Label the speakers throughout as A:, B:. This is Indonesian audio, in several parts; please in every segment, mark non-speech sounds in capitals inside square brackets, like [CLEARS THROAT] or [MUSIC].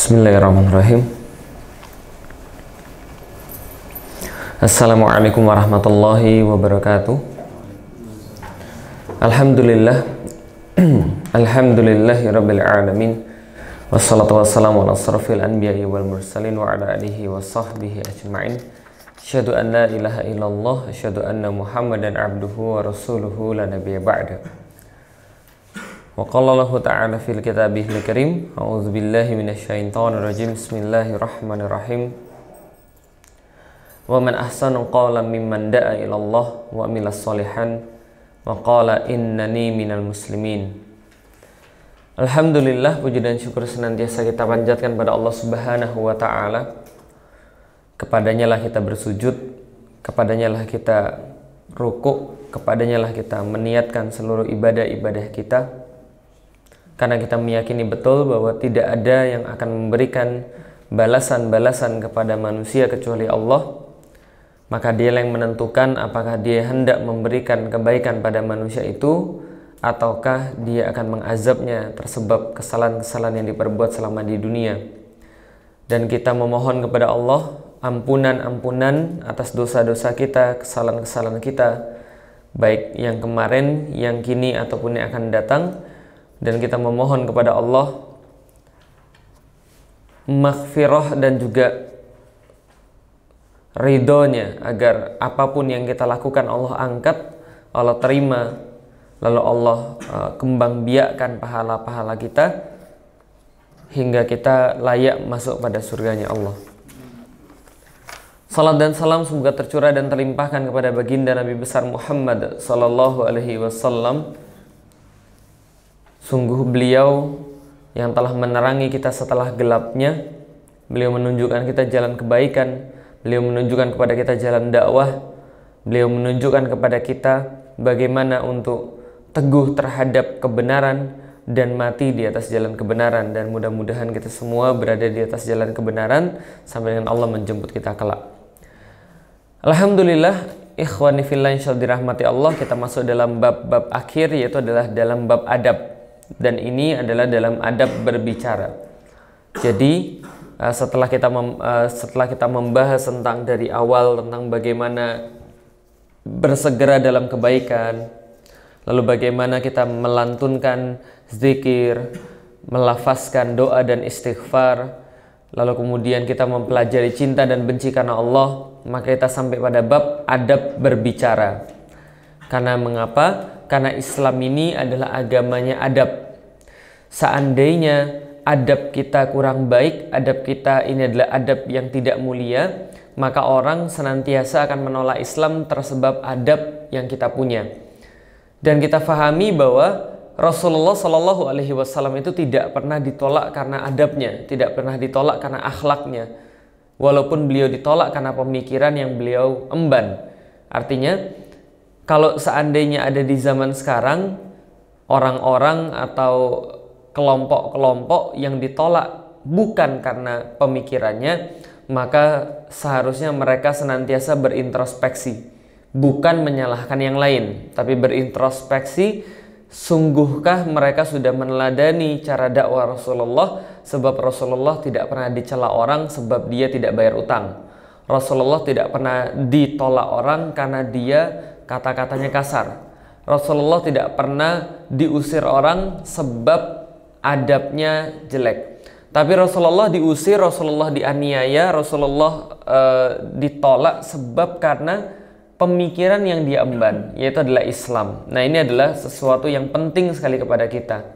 A: Bismillahirrahmanirrahim. Assalamualaikum warahmatullahi wabarakatuh. Alhamdulillah. [CLEARS THROAT] Alhamdulillahirabbil alamin. Wassalatu wassalamu ala asrafil anbiya'i wal mursalin wa ala alihi wa sahbihi ajma'in. Asyhadu an la ilaha illallah, asyhadu anna Muhammadan abduhu wa rasuluhu la nabiyya ba'da. وقال الله تعالى في الكتاب الكريم أعوذ بالله من الشيطان الرجيم بسم الله الرحمن الرحيم ومن أحسن قولا ممن دعا إلى الله وعمل الصالحا وقال إنني من المسلمين Alhamdulillah puji dan syukur senantiasa kita panjatkan pada Allah Subhanahu wa taala. Kepadanya lah kita bersujud, kepadanya lah kita rukuk, kepadanya lah kita meniatkan seluruh ibadah-ibadah kita karena kita meyakini betul bahwa tidak ada yang akan memberikan balasan-balasan kepada manusia kecuali Allah, maka dia yang menentukan apakah dia hendak memberikan kebaikan pada manusia itu ataukah dia akan mengazabnya tersebab kesalahan-kesalahan yang diperbuat selama di dunia. Dan kita memohon kepada Allah ampunan-ampunan atas dosa-dosa kita, kesalahan-kesalahan kita, baik yang kemarin, yang kini, ataupun yang akan datang, dan kita memohon kepada Allah maghfirah dan juga ridhonya agar apapun yang kita lakukan Allah angkat, Allah terima, lalu Allah uh, kembang biakkan pahala-pahala kita hingga kita layak masuk pada surganya Allah. Salam dan salam semoga tercurah dan terlimpahkan kepada baginda Nabi besar Muhammad sallallahu alaihi wasallam Sungguh beliau yang telah menerangi kita setelah gelapnya. Beliau menunjukkan kita jalan kebaikan. Beliau menunjukkan kepada kita jalan dakwah. Beliau menunjukkan kepada kita bagaimana untuk teguh terhadap kebenaran dan mati di atas jalan kebenaran dan mudah-mudahan kita semua berada di atas jalan kebenaran sampai dengan Allah menjemput kita kelak. Alhamdulillah ikhwani fillah insyaallah dirahmati Allah kita masuk dalam bab-bab akhir yaitu adalah dalam bab adab dan ini adalah dalam adab berbicara. Jadi eh, setelah kita mem, eh, setelah kita membahas tentang dari awal tentang bagaimana bersegera dalam kebaikan, lalu bagaimana kita melantunkan zikir, melafazkan doa dan istighfar, lalu kemudian kita mempelajari cinta dan benci karena Allah, maka kita sampai pada bab adab berbicara. Karena mengapa? karena Islam ini adalah agamanya adab. Seandainya adab kita kurang baik, adab kita ini adalah adab yang tidak mulia, maka orang senantiasa akan menolak Islam tersebab adab yang kita punya. Dan kita fahami bahwa Rasulullah Shallallahu Alaihi Wasallam itu tidak pernah ditolak karena adabnya, tidak pernah ditolak karena akhlaknya, walaupun beliau ditolak karena pemikiran yang beliau emban. Artinya, kalau seandainya ada di zaman sekarang orang-orang atau kelompok-kelompok yang ditolak bukan karena pemikirannya, maka seharusnya mereka senantiasa berintrospeksi, bukan menyalahkan yang lain, tapi berintrospeksi sungguhkah mereka sudah meneladani cara dakwah Rasulullah sebab Rasulullah tidak pernah dicela orang sebab dia tidak bayar utang. Rasulullah tidak pernah ditolak orang karena dia kata-katanya kasar. Rasulullah tidak pernah diusir orang sebab adabnya jelek. Tapi Rasulullah diusir, Rasulullah dianiaya, Rasulullah e, ditolak sebab karena pemikiran yang dia emban, yaitu adalah Islam. Nah, ini adalah sesuatu yang penting sekali kepada kita.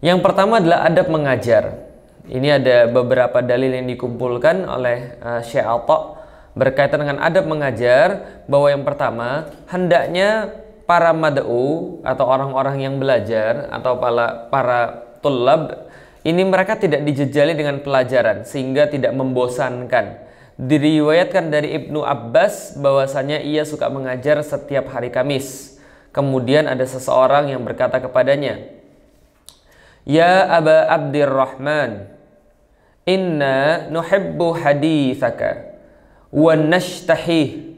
A: Yang pertama adalah adab mengajar. Ini ada beberapa dalil yang dikumpulkan oleh uh, Syekh Atta berkaitan dengan adab mengajar bahwa yang pertama hendaknya para mad'u atau orang-orang yang belajar atau para para tulab ini mereka tidak dijejali dengan pelajaran sehingga tidak membosankan. Diriwayatkan dari Ibnu Abbas bahwasanya ia suka mengajar setiap hari Kamis. Kemudian ada seseorang yang berkata kepadanya, "Ya Aba Abdirrahman, inna nuhibbu hadithaka." wa nashtahi.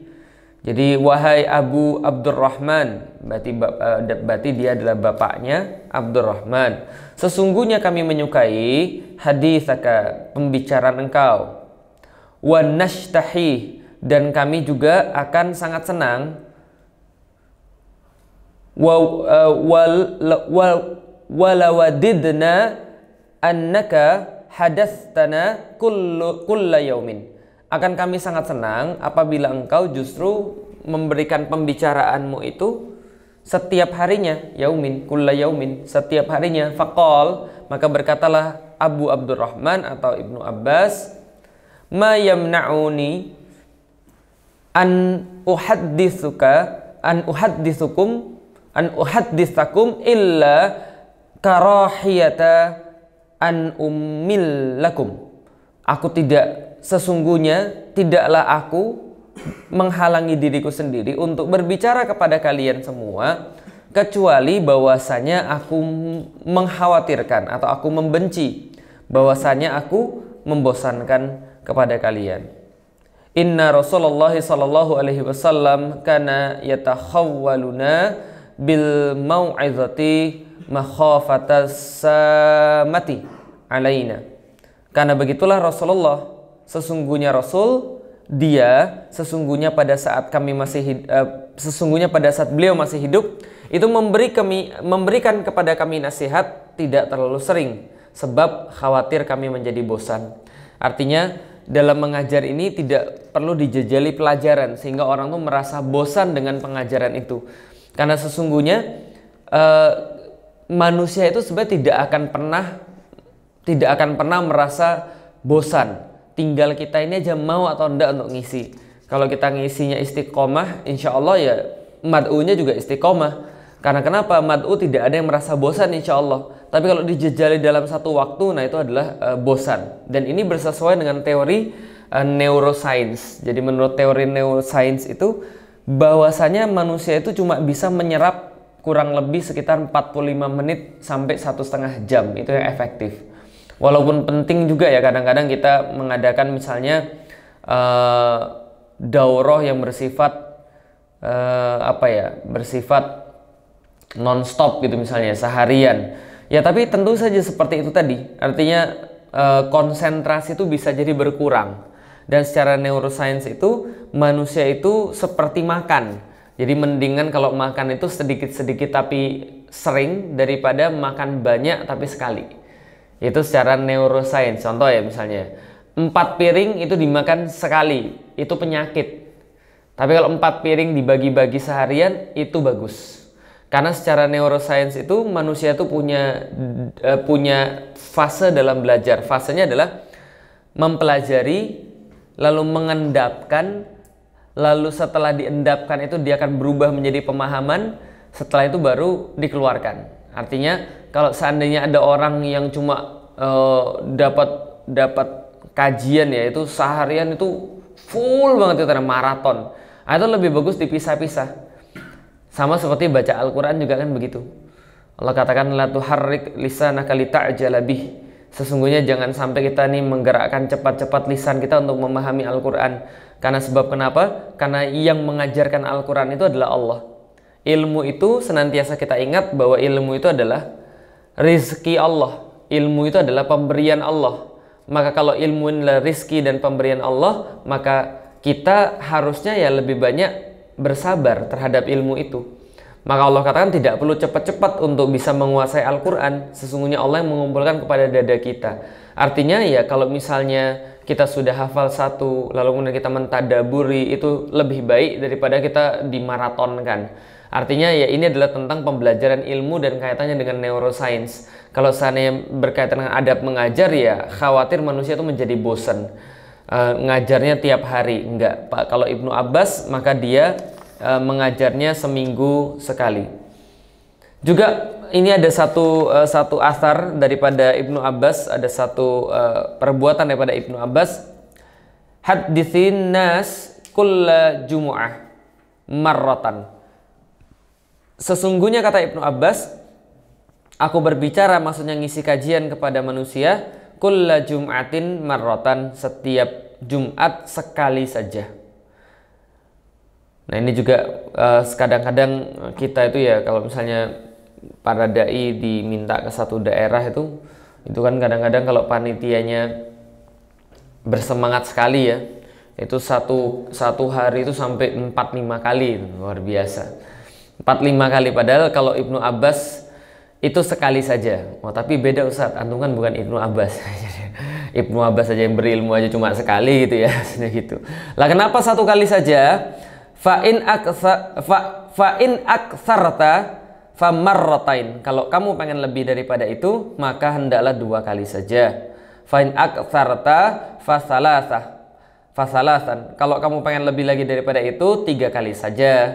A: Jadi wahai Abu Abdurrahman, berarti eh, berarti dia adalah bapaknya Abdurrahman. Sesungguhnya kami menyukai hadisaka pembicaraan engkau. Wa nashtahi dan kami juga akan sangat senang eh, walawadidna annaka hadastana kulla yaumin akan kami sangat senang apabila engkau justru memberikan pembicaraanmu itu setiap harinya yaumin kulla yaumin setiap harinya faqal maka berkatalah Abu Abdurrahman atau Ibnu Abbas ma yamna'uni an uhaddithuka an uhaddithukum an uhaddithakum illa karahiyata an ummil lakum aku tidak sesungguhnya tidaklah aku menghalangi diriku sendiri untuk berbicara kepada kalian semua kecuali bahwasanya aku mengkhawatirkan atau aku membenci bahwasanya aku membosankan kepada kalian. Inna Rasulullah sallallahu alaihi wasallam kana yatakhawwaluna bil mau'izati makhafatas samati alaina. Karena begitulah Rasulullah sesungguhnya Rasul dia sesungguhnya pada saat kami masih uh, sesungguhnya pada saat beliau masih hidup itu memberi kami memberikan kepada kami nasihat tidak terlalu sering sebab khawatir kami menjadi bosan. Artinya dalam mengajar ini tidak perlu dijajali pelajaran sehingga orang tuh merasa bosan dengan pengajaran itu. Karena sesungguhnya uh, manusia itu sebenarnya tidak akan pernah tidak akan pernah merasa bosan tinggal kita ini aja mau atau enggak untuk ngisi kalau kita ngisinya istiqomah insya Allah ya mad'unya juga istiqomah karena kenapa mad'u tidak ada yang merasa bosan insya Allah tapi kalau dijejali dalam satu waktu nah itu adalah uh, bosan dan ini bersesuaian dengan teori uh, neuroscience jadi menurut teori neuroscience itu bahwasanya manusia itu cuma bisa menyerap kurang lebih sekitar 45 menit sampai satu setengah jam itu yang efektif walaupun penting juga ya kadang-kadang kita mengadakan misalnya uh, daurah yang bersifat uh, apa ya bersifat nonstop gitu misalnya seharian ya tapi tentu saja seperti itu tadi artinya uh, konsentrasi itu bisa jadi berkurang dan secara neuroscience itu manusia itu seperti makan jadi mendingan kalau makan itu sedikit-sedikit tapi sering daripada makan banyak tapi sekali itu secara neuroscience contoh ya misalnya empat piring itu dimakan sekali itu penyakit tapi kalau empat piring dibagi-bagi seharian itu bagus karena secara neuroscience itu manusia itu punya eh, punya fase dalam belajar fasenya adalah mempelajari lalu mengendapkan lalu setelah diendapkan itu dia akan berubah menjadi pemahaman setelah itu baru dikeluarkan Artinya kalau seandainya ada orang yang cuma uh, dapat dapat kajian ya itu seharian itu full banget itu ada maraton. Atau nah, itu lebih bagus dipisah-pisah. Sama seperti baca Al-Qur'an juga kan begitu. Allah katakan la tuharrik lisanaka lita'jala bih. Sesungguhnya jangan sampai kita nih menggerakkan cepat-cepat lisan kita untuk memahami Al-Qur'an. Karena sebab kenapa? Karena yang mengajarkan Al-Qur'an itu adalah Allah ilmu itu senantiasa kita ingat bahwa ilmu itu adalah rizki Allah. Ilmu itu adalah pemberian Allah. Maka kalau ilmu adalah rizki dan pemberian Allah, maka kita harusnya ya lebih banyak bersabar terhadap ilmu itu. Maka Allah katakan tidak perlu cepat-cepat untuk bisa menguasai Al-Quran. Sesungguhnya Allah yang mengumpulkan kepada dada kita. Artinya ya kalau misalnya kita sudah hafal satu, lalu kemudian kita mentadaburi, itu lebih baik daripada kita dimaratonkan. Artinya ya ini adalah tentang pembelajaran ilmu dan kaitannya dengan neuroscience. Kalau seandainya berkaitan dengan adab mengajar ya khawatir manusia itu menjadi bosan. Uh, eh, ngajarnya tiap hari enggak Pak kalau Ibnu Abbas maka dia uh, mengajarnya seminggu sekali juga ini ada satu uh, satu asar daripada Ibnu Abbas ada satu uh, perbuatan daripada Ibnu Abbas hadithin nas kulla jumu'ah marratan Sesungguhnya kata Ibnu Abbas, aku berbicara maksudnya ngisi kajian kepada manusia kulla jum'atin marrotan setiap Jumat sekali saja. Nah ini juga eh, kadang-kadang uh, kita itu ya kalau misalnya para dai diminta ke satu daerah itu itu kan kadang-kadang kalau panitianya bersemangat sekali ya itu satu satu hari itu sampai 4-5 kali luar biasa empat lima kali padahal kalau Ibnu Abbas itu sekali saja. Oh, tapi beda Ustaz, antum kan bukan Ibnu Abbas. [LAUGHS] Ibnu Abbas saja yang berilmu aja cuma sekali gitu ya, [LAUGHS] maksudnya gitu. Lah kenapa satu kali saja? Fain in aksa, fa, fa in aksarta famarrotain. Kalau kamu pengen lebih daripada itu, maka hendaklah dua kali saja. Fain in aksarta fasalasah. Fasalasan. Kalau kamu pengen lebih lagi daripada itu, tiga kali saja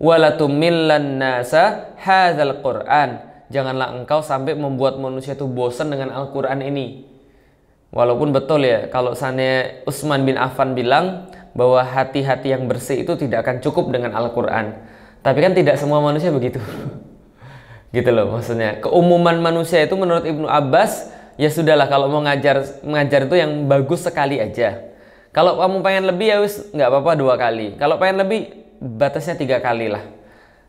A: walatumillan nasa hadzal Qur'an. Janganlah engkau sampai membuat manusia itu bosan dengan Al-Qur'an ini. Walaupun betul ya, kalau sana Utsman bin Affan bilang bahwa hati-hati yang bersih itu tidak akan cukup dengan Al-Qur'an. Tapi kan tidak semua manusia begitu. [LAUGHS] gitu loh maksudnya. Keumuman manusia itu menurut Ibnu Abbas ya sudahlah kalau mau ngajar mengajar itu yang bagus sekali aja. Kalau kamu pengen lebih ya wis nggak apa-apa dua kali. Kalau pengen lebih batasnya tiga kali lah.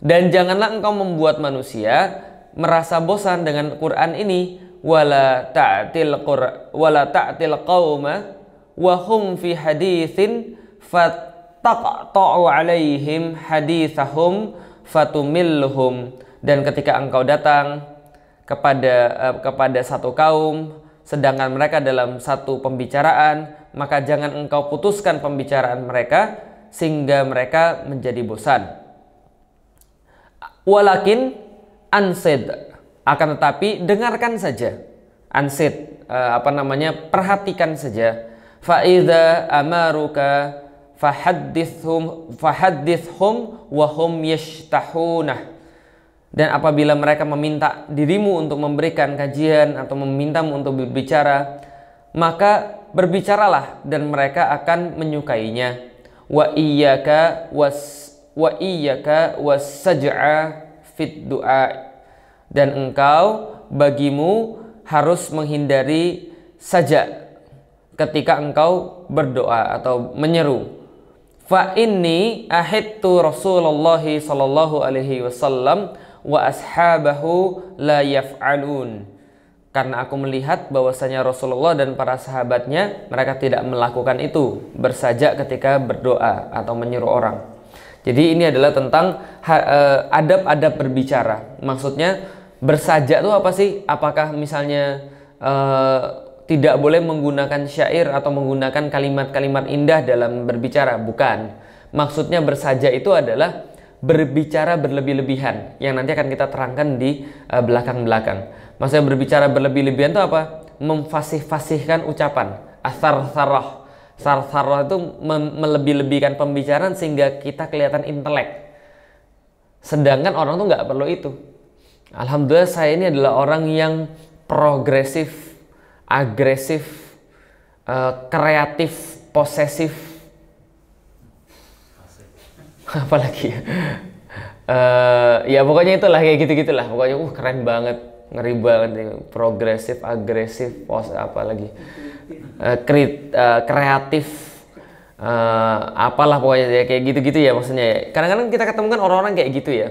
A: Dan janganlah engkau membuat manusia merasa bosan dengan Quran ini wala ta'til qur wala ta'til qauma wa hum fi haditsin fattaqta'u alaihim hadithahum fatumilhum dan ketika engkau datang kepada eh, kepada satu kaum sedangkan mereka dalam satu pembicaraan maka jangan engkau putuskan pembicaraan mereka sehingga mereka menjadi bosan. Walakin ansid akan tetapi dengarkan saja. Ansid eh, apa namanya? perhatikan saja. Faida amaruka fahaddithhum fahaddithhum wa hum yashtahunah. Dan apabila mereka meminta dirimu untuk memberikan kajian atau memintamu untuk berbicara, maka berbicaralah dan mereka akan menyukainya wa iyyaka was wa iyyaka wasaj'a fit du'a dan engkau bagimu harus menghindari saja ketika engkau berdoa atau menyeru fa inni ahittu Rasulullah sallallahu alaihi wasallam wa ashabahu la yaf'alun karena aku melihat bahwasanya Rasulullah dan para sahabatnya mereka tidak melakukan itu bersajak ketika berdoa atau menyuruh orang. Jadi ini adalah tentang e, adab-adab berbicara. Maksudnya bersajak itu apa sih? Apakah misalnya uh, tidak boleh menggunakan syair atau menggunakan kalimat-kalimat indah dalam berbicara? Bukan. Maksudnya bersajak itu adalah berbicara berlebih-lebihan yang nanti akan kita terangkan di e, belakang-belakang. Uh, belakang -belakang. Maksudnya berbicara berlebih-lebihan itu apa? Memfasih-fasihkan ucapan. Asar sarah. Sar sarah itu melebih-lebihkan pembicaraan sehingga kita kelihatan intelek. Sedangkan orang tuh nggak perlu itu. Alhamdulillah saya ini adalah orang yang progresif, agresif, eh, kreatif, posesif. [LAUGHS] Apalagi ya? Uh, ya pokoknya itulah kayak gitu-gitulah. Pokoknya uh keren banget ngeri banget nih progresif agresif pos apa lagi eh, eh, kreatif uh, apalah pokoknya ya kayak gitu-gitu ya maksudnya ya kadang-kadang kita ketemukan orang-orang kayak gitu ya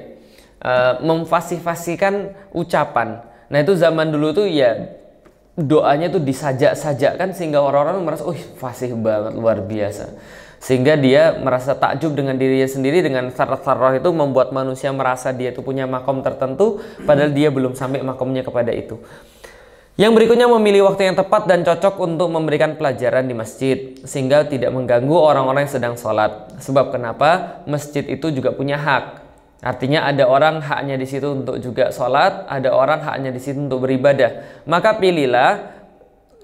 A: uh, memfasifasikan ucapan nah itu zaman dulu tuh ya doanya tuh disajak-sajak kan sehingga orang-orang merasa, "Uh, fasih banget luar biasa." sehingga dia merasa takjub dengan dirinya sendiri dengan sarah-sarah itu membuat manusia merasa dia itu punya makom tertentu padahal dia belum sampai makomnya kepada itu yang berikutnya memilih waktu yang tepat dan cocok untuk memberikan pelajaran di masjid sehingga tidak mengganggu orang-orang yang sedang sholat sebab kenapa masjid itu juga punya hak Artinya ada orang haknya di situ untuk juga sholat, ada orang haknya di situ untuk beribadah. Maka pilihlah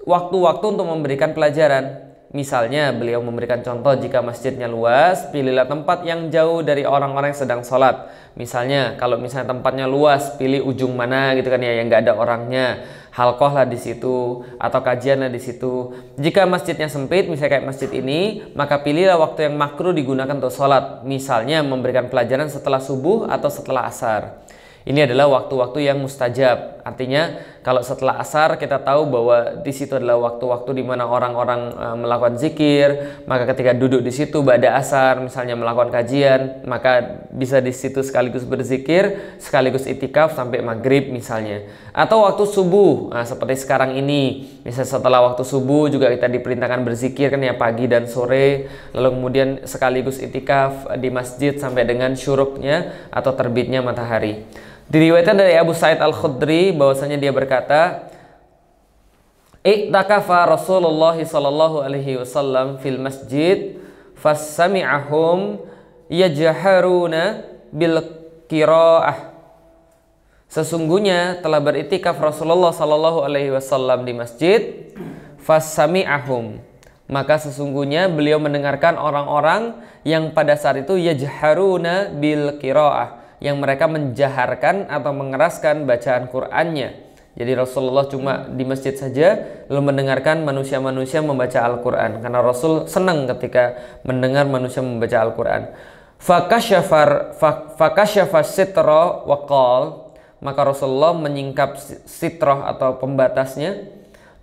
A: waktu-waktu untuk memberikan pelajaran Misalnya beliau memberikan contoh jika masjidnya luas, pilihlah tempat yang jauh dari orang-orang yang sedang sholat. Misalnya kalau misalnya tempatnya luas, pilih ujung mana gitu kan ya yang nggak ada orangnya. Halkoh lah di situ atau kajian lah di situ. Jika masjidnya sempit, misalnya kayak masjid ini, maka pilihlah waktu yang makruh digunakan untuk sholat. Misalnya memberikan pelajaran setelah subuh atau setelah asar. Ini adalah waktu-waktu yang mustajab, artinya kalau setelah asar kita tahu bahwa di situ adalah waktu-waktu di mana orang-orang e, melakukan zikir, maka ketika duduk di situ pada asar misalnya melakukan kajian, maka bisa di situ sekaligus berzikir, sekaligus itikaf sampai maghrib misalnya. Atau waktu subuh, nah, seperti sekarang ini, misalnya setelah waktu subuh juga kita diperintahkan berzikir kan ya pagi dan sore, lalu kemudian sekaligus itikaf di masjid sampai dengan syuruknya atau terbitnya matahari. Diriwayatkan dari Abu Sa'id Al-Khudri bahwasanya dia berkata, "Iktakafa Rasulullah sallallahu alaihi wasallam fil masjid fasami'ahum yajharuna bil qiraah." Sesungguhnya telah beriktikaf Rasulullah sallallahu alaihi wasallam di masjid fasami'ahum. Maka sesungguhnya beliau mendengarkan orang-orang yang pada saat itu yajharuna bil qiraah yang mereka menjaharkan atau mengeraskan bacaan Qur'annya. Jadi Rasulullah cuma di masjid saja lalu mendengarkan manusia-manusia membaca Al-Qur'an karena Rasul senang ketika mendengar manusia membaca Al-Qur'an. Fakasyafar sitra maka Rasulullah menyingkap sitroh atau pembatasnya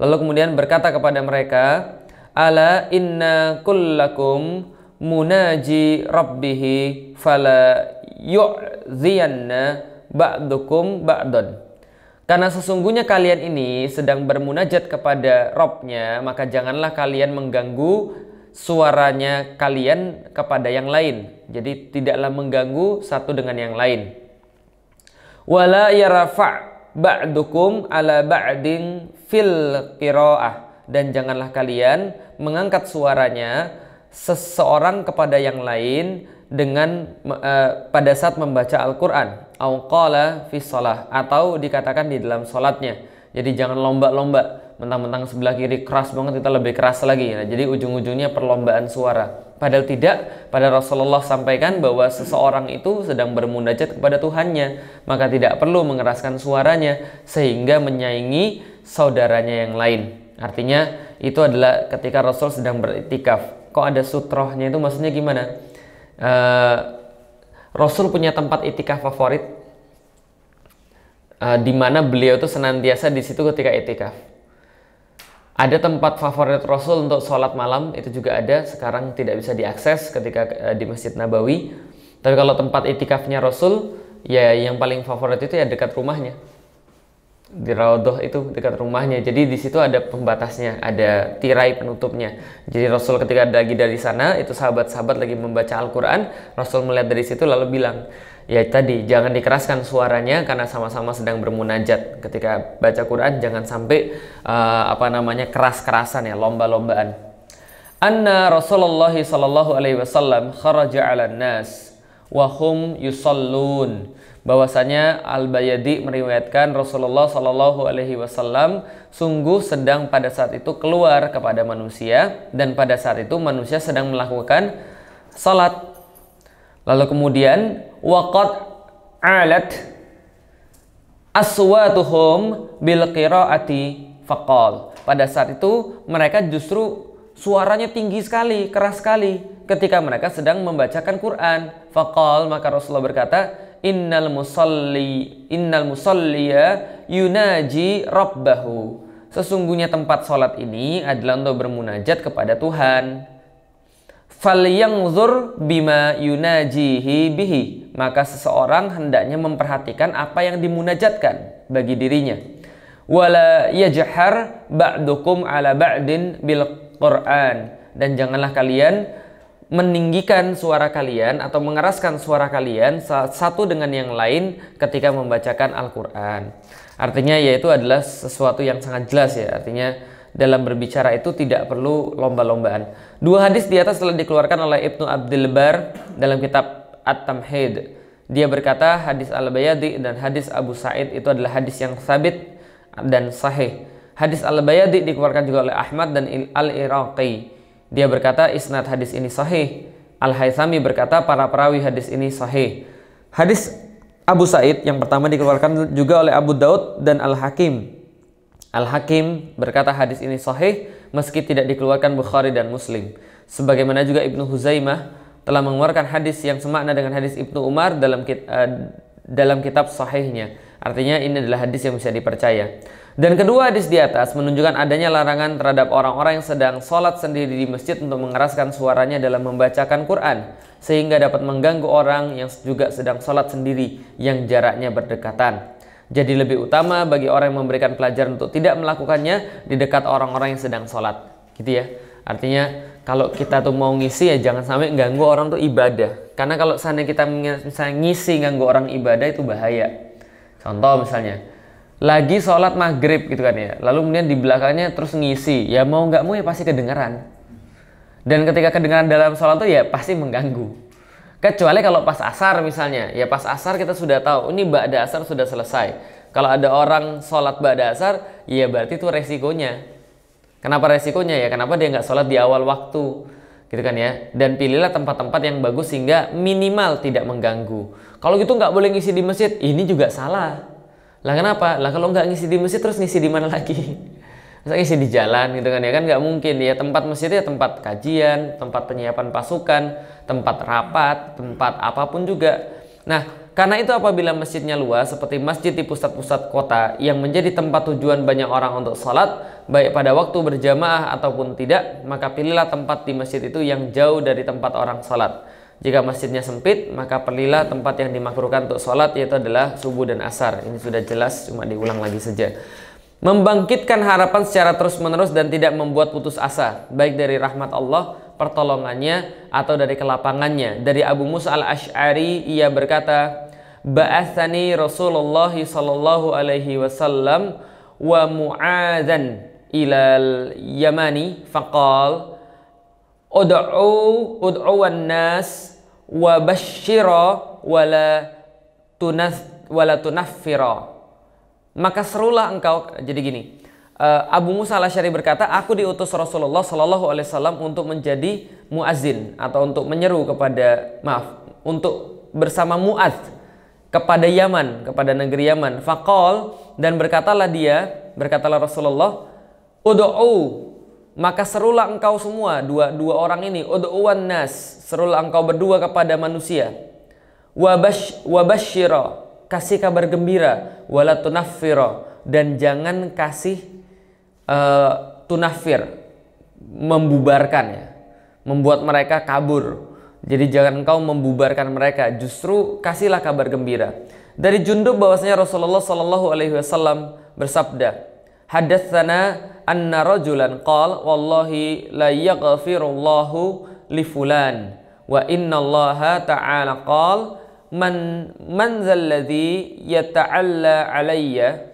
A: lalu kemudian berkata kepada mereka ala inna kullakum munaji rabbihi fala yu'ziyanna ba'dukum ba'don. Karena sesungguhnya kalian ini sedang bermunajat kepada Robnya, maka janganlah kalian mengganggu suaranya kalian kepada yang lain. Jadi tidaklah mengganggu satu dengan yang lain. Wala yarafa' ba'dukum ala ba'din fil qira'ah dan janganlah kalian mengangkat suaranya seseorang kepada yang lain dengan uh, pada saat membaca Al-Qur'an au fi shalah atau dikatakan di dalam salatnya. Jadi jangan lomba-lomba mentang-mentang sebelah kiri keras banget kita lebih keras lagi. ya. jadi ujung-ujungnya perlombaan suara. Padahal tidak, pada Rasulullah sampaikan bahwa seseorang itu sedang bermunajat kepada Tuhannya, maka tidak perlu mengeraskan suaranya sehingga menyaingi saudaranya yang lain. Artinya itu adalah ketika Rasul sedang beriktikaf kok ada sutrohnya itu maksudnya gimana? Uh, Rasul punya tempat itikaf favorit uh, di mana beliau itu senantiasa di situ ketika itikaf. Ada tempat favorit Rasul untuk sholat malam itu juga ada. Sekarang tidak bisa diakses ketika uh, di Masjid Nabawi. Tapi kalau tempat itikafnya Rasul, ya yang paling favorit itu ya dekat rumahnya di Raudhah itu dekat rumahnya. Jadi di situ ada pembatasnya, ada tirai penutupnya. Jadi Rasul ketika lagi dari sana, itu sahabat-sahabat lagi membaca Al-Qur'an, Rasul melihat dari situ lalu bilang, "Ya tadi jangan dikeraskan suaranya karena sama-sama sedang bermunajat. Ketika baca Quran jangan sampai uh, apa namanya keras-kerasan ya, lomba-lombaan." Anna Rasulullah Shallallahu alaihi wasallam kharaja 'alan nas wa hum yusallun bahwasanya Al-Bayadi meriwayatkan Rasulullah Shallallahu alaihi wasallam sungguh sedang pada saat itu keluar kepada manusia dan pada saat itu manusia sedang melakukan salat. Lalu kemudian wakat alat aswatuhum bil qiraati faqal. Pada saat itu mereka justru suaranya tinggi sekali, keras sekali ketika mereka sedang membacakan Quran. Faqal maka Rasulullah berkata, innal musalli innal musalliya yunaji rabbahu. Sesungguhnya tempat sholat ini adalah untuk bermunajat kepada Tuhan. Falyanzur bima yunajihi bihi. Maka seseorang hendaknya memperhatikan apa yang dimunajatkan bagi dirinya. Wala yajhar ba'dukum ala ba'din bil Qur'an. Dan janganlah kalian meninggikan suara kalian atau mengeraskan suara kalian satu dengan yang lain ketika membacakan Al-Quran. Artinya yaitu adalah sesuatu yang sangat jelas ya, artinya dalam berbicara itu tidak perlu lomba-lombaan. Dua hadis di atas telah dikeluarkan oleh Ibnu Abdul Bar dalam kitab At-Tamhid. Dia berkata hadis Al-Bayadi dan hadis Abu Said itu adalah hadis yang sabit dan sahih. Hadis Al-Bayadi dikeluarkan juga oleh Ahmad dan Al-Iraqi. Dia berkata isnad hadis ini sahih. Al-Haythami berkata para perawi hadis ini sahih. Hadis Abu Said yang pertama dikeluarkan juga oleh Abu Daud dan Al-Hakim. Al-Hakim berkata hadis ini sahih meski tidak dikeluarkan Bukhari dan Muslim. Sebagaimana juga Ibnu Huzaimah telah mengeluarkan hadis yang semakna dengan hadis Ibnu Umar dalam eh, dalam kitab sahihnya. Artinya ini adalah hadis yang bisa dipercaya. Dan kedua hadis di atas menunjukkan adanya larangan terhadap orang-orang yang sedang sholat sendiri di masjid untuk mengeraskan suaranya dalam membacakan Quran sehingga dapat mengganggu orang yang juga sedang sholat sendiri yang jaraknya berdekatan. Jadi lebih utama bagi orang yang memberikan pelajaran untuk tidak melakukannya di dekat orang-orang yang sedang sholat. Gitu ya. Artinya kalau kita tuh mau ngisi ya jangan sampai ganggu orang tuh ibadah. Karena kalau sana kita misalnya ngisi ganggu orang ibadah itu bahaya Contoh misalnya, lagi sholat maghrib gitu kan ya, lalu kemudian di belakangnya terus ngisi, ya mau nggak mau ya pasti kedengeran. Dan ketika kedengeran dalam sholat tuh ya pasti mengganggu. Kecuali kalau pas asar misalnya, ya pas asar kita sudah tahu, oh, ini ba'da asar sudah selesai. Kalau ada orang sholat ba'da asar, ya berarti itu resikonya. Kenapa resikonya ya? Kenapa dia nggak sholat di awal waktu? gitu kan ya dan pilihlah tempat-tempat yang bagus sehingga minimal tidak mengganggu kalau gitu nggak boleh ngisi di masjid ini juga salah lah kenapa lah kalau nggak ngisi di masjid terus ngisi di mana lagi [LAUGHS] masa ngisi di jalan gitu kan ya kan nggak mungkin ya tempat masjid ya tempat kajian tempat penyiapan pasukan tempat rapat tempat apapun juga nah karena itu apabila masjidnya luas seperti masjid di pusat-pusat kota yang menjadi tempat tujuan banyak orang untuk sholat baik pada waktu berjamaah ataupun tidak maka pilihlah tempat di masjid itu yang jauh dari tempat orang sholat. Jika masjidnya sempit maka pilihlah tempat yang dimakruhkan untuk sholat yaitu adalah subuh dan asar. Ini sudah jelas cuma diulang lagi saja. Membangkitkan harapan secara terus-menerus dan tidak membuat putus asa baik dari rahmat Allah pertolongannya atau dari kelapangannya. Dari Abu Musa al-Ash'ari ia berkata, Ba'athani Rasulullah sallallahu alaihi wasallam wa mu'adhan ilal yamani faqal Udu'u ud'uwan nas wa bashira wala tunas wala tunaffira maka serulah engkau jadi gini Eh, Abu Musa al-Asy'ari berkata, "Aku diutus Rasulullah Shallallahu alaihi wasallam untuk menjadi muazin atau untuk menyeru kepada maaf, untuk bersama muat kepada Yaman, kepada negeri Yaman. Fakol dan berkatalah dia, berkatalah Rasulullah, "Ud'u" Maka serulah engkau semua dua dua orang ini, ud'uwan nas, serulah engkau berdua kepada manusia. Wabash wabashiro kasih kabar gembira, walatunafiro dan jangan kasih Eh, tunafir membubarkan ya, membuat mereka kabur. Jadi jangan engkau membubarkan mereka, justru kasihlah kabar gembira. Dari Jundub bahwasanya Rasulullah Shallallahu alaihi wasallam bersabda, "Hadatsana anna rajulan Qal wallahi la yaghfirullahu li fulan wa innallaha ta'ala Qal man man Ladi yata'alla alayya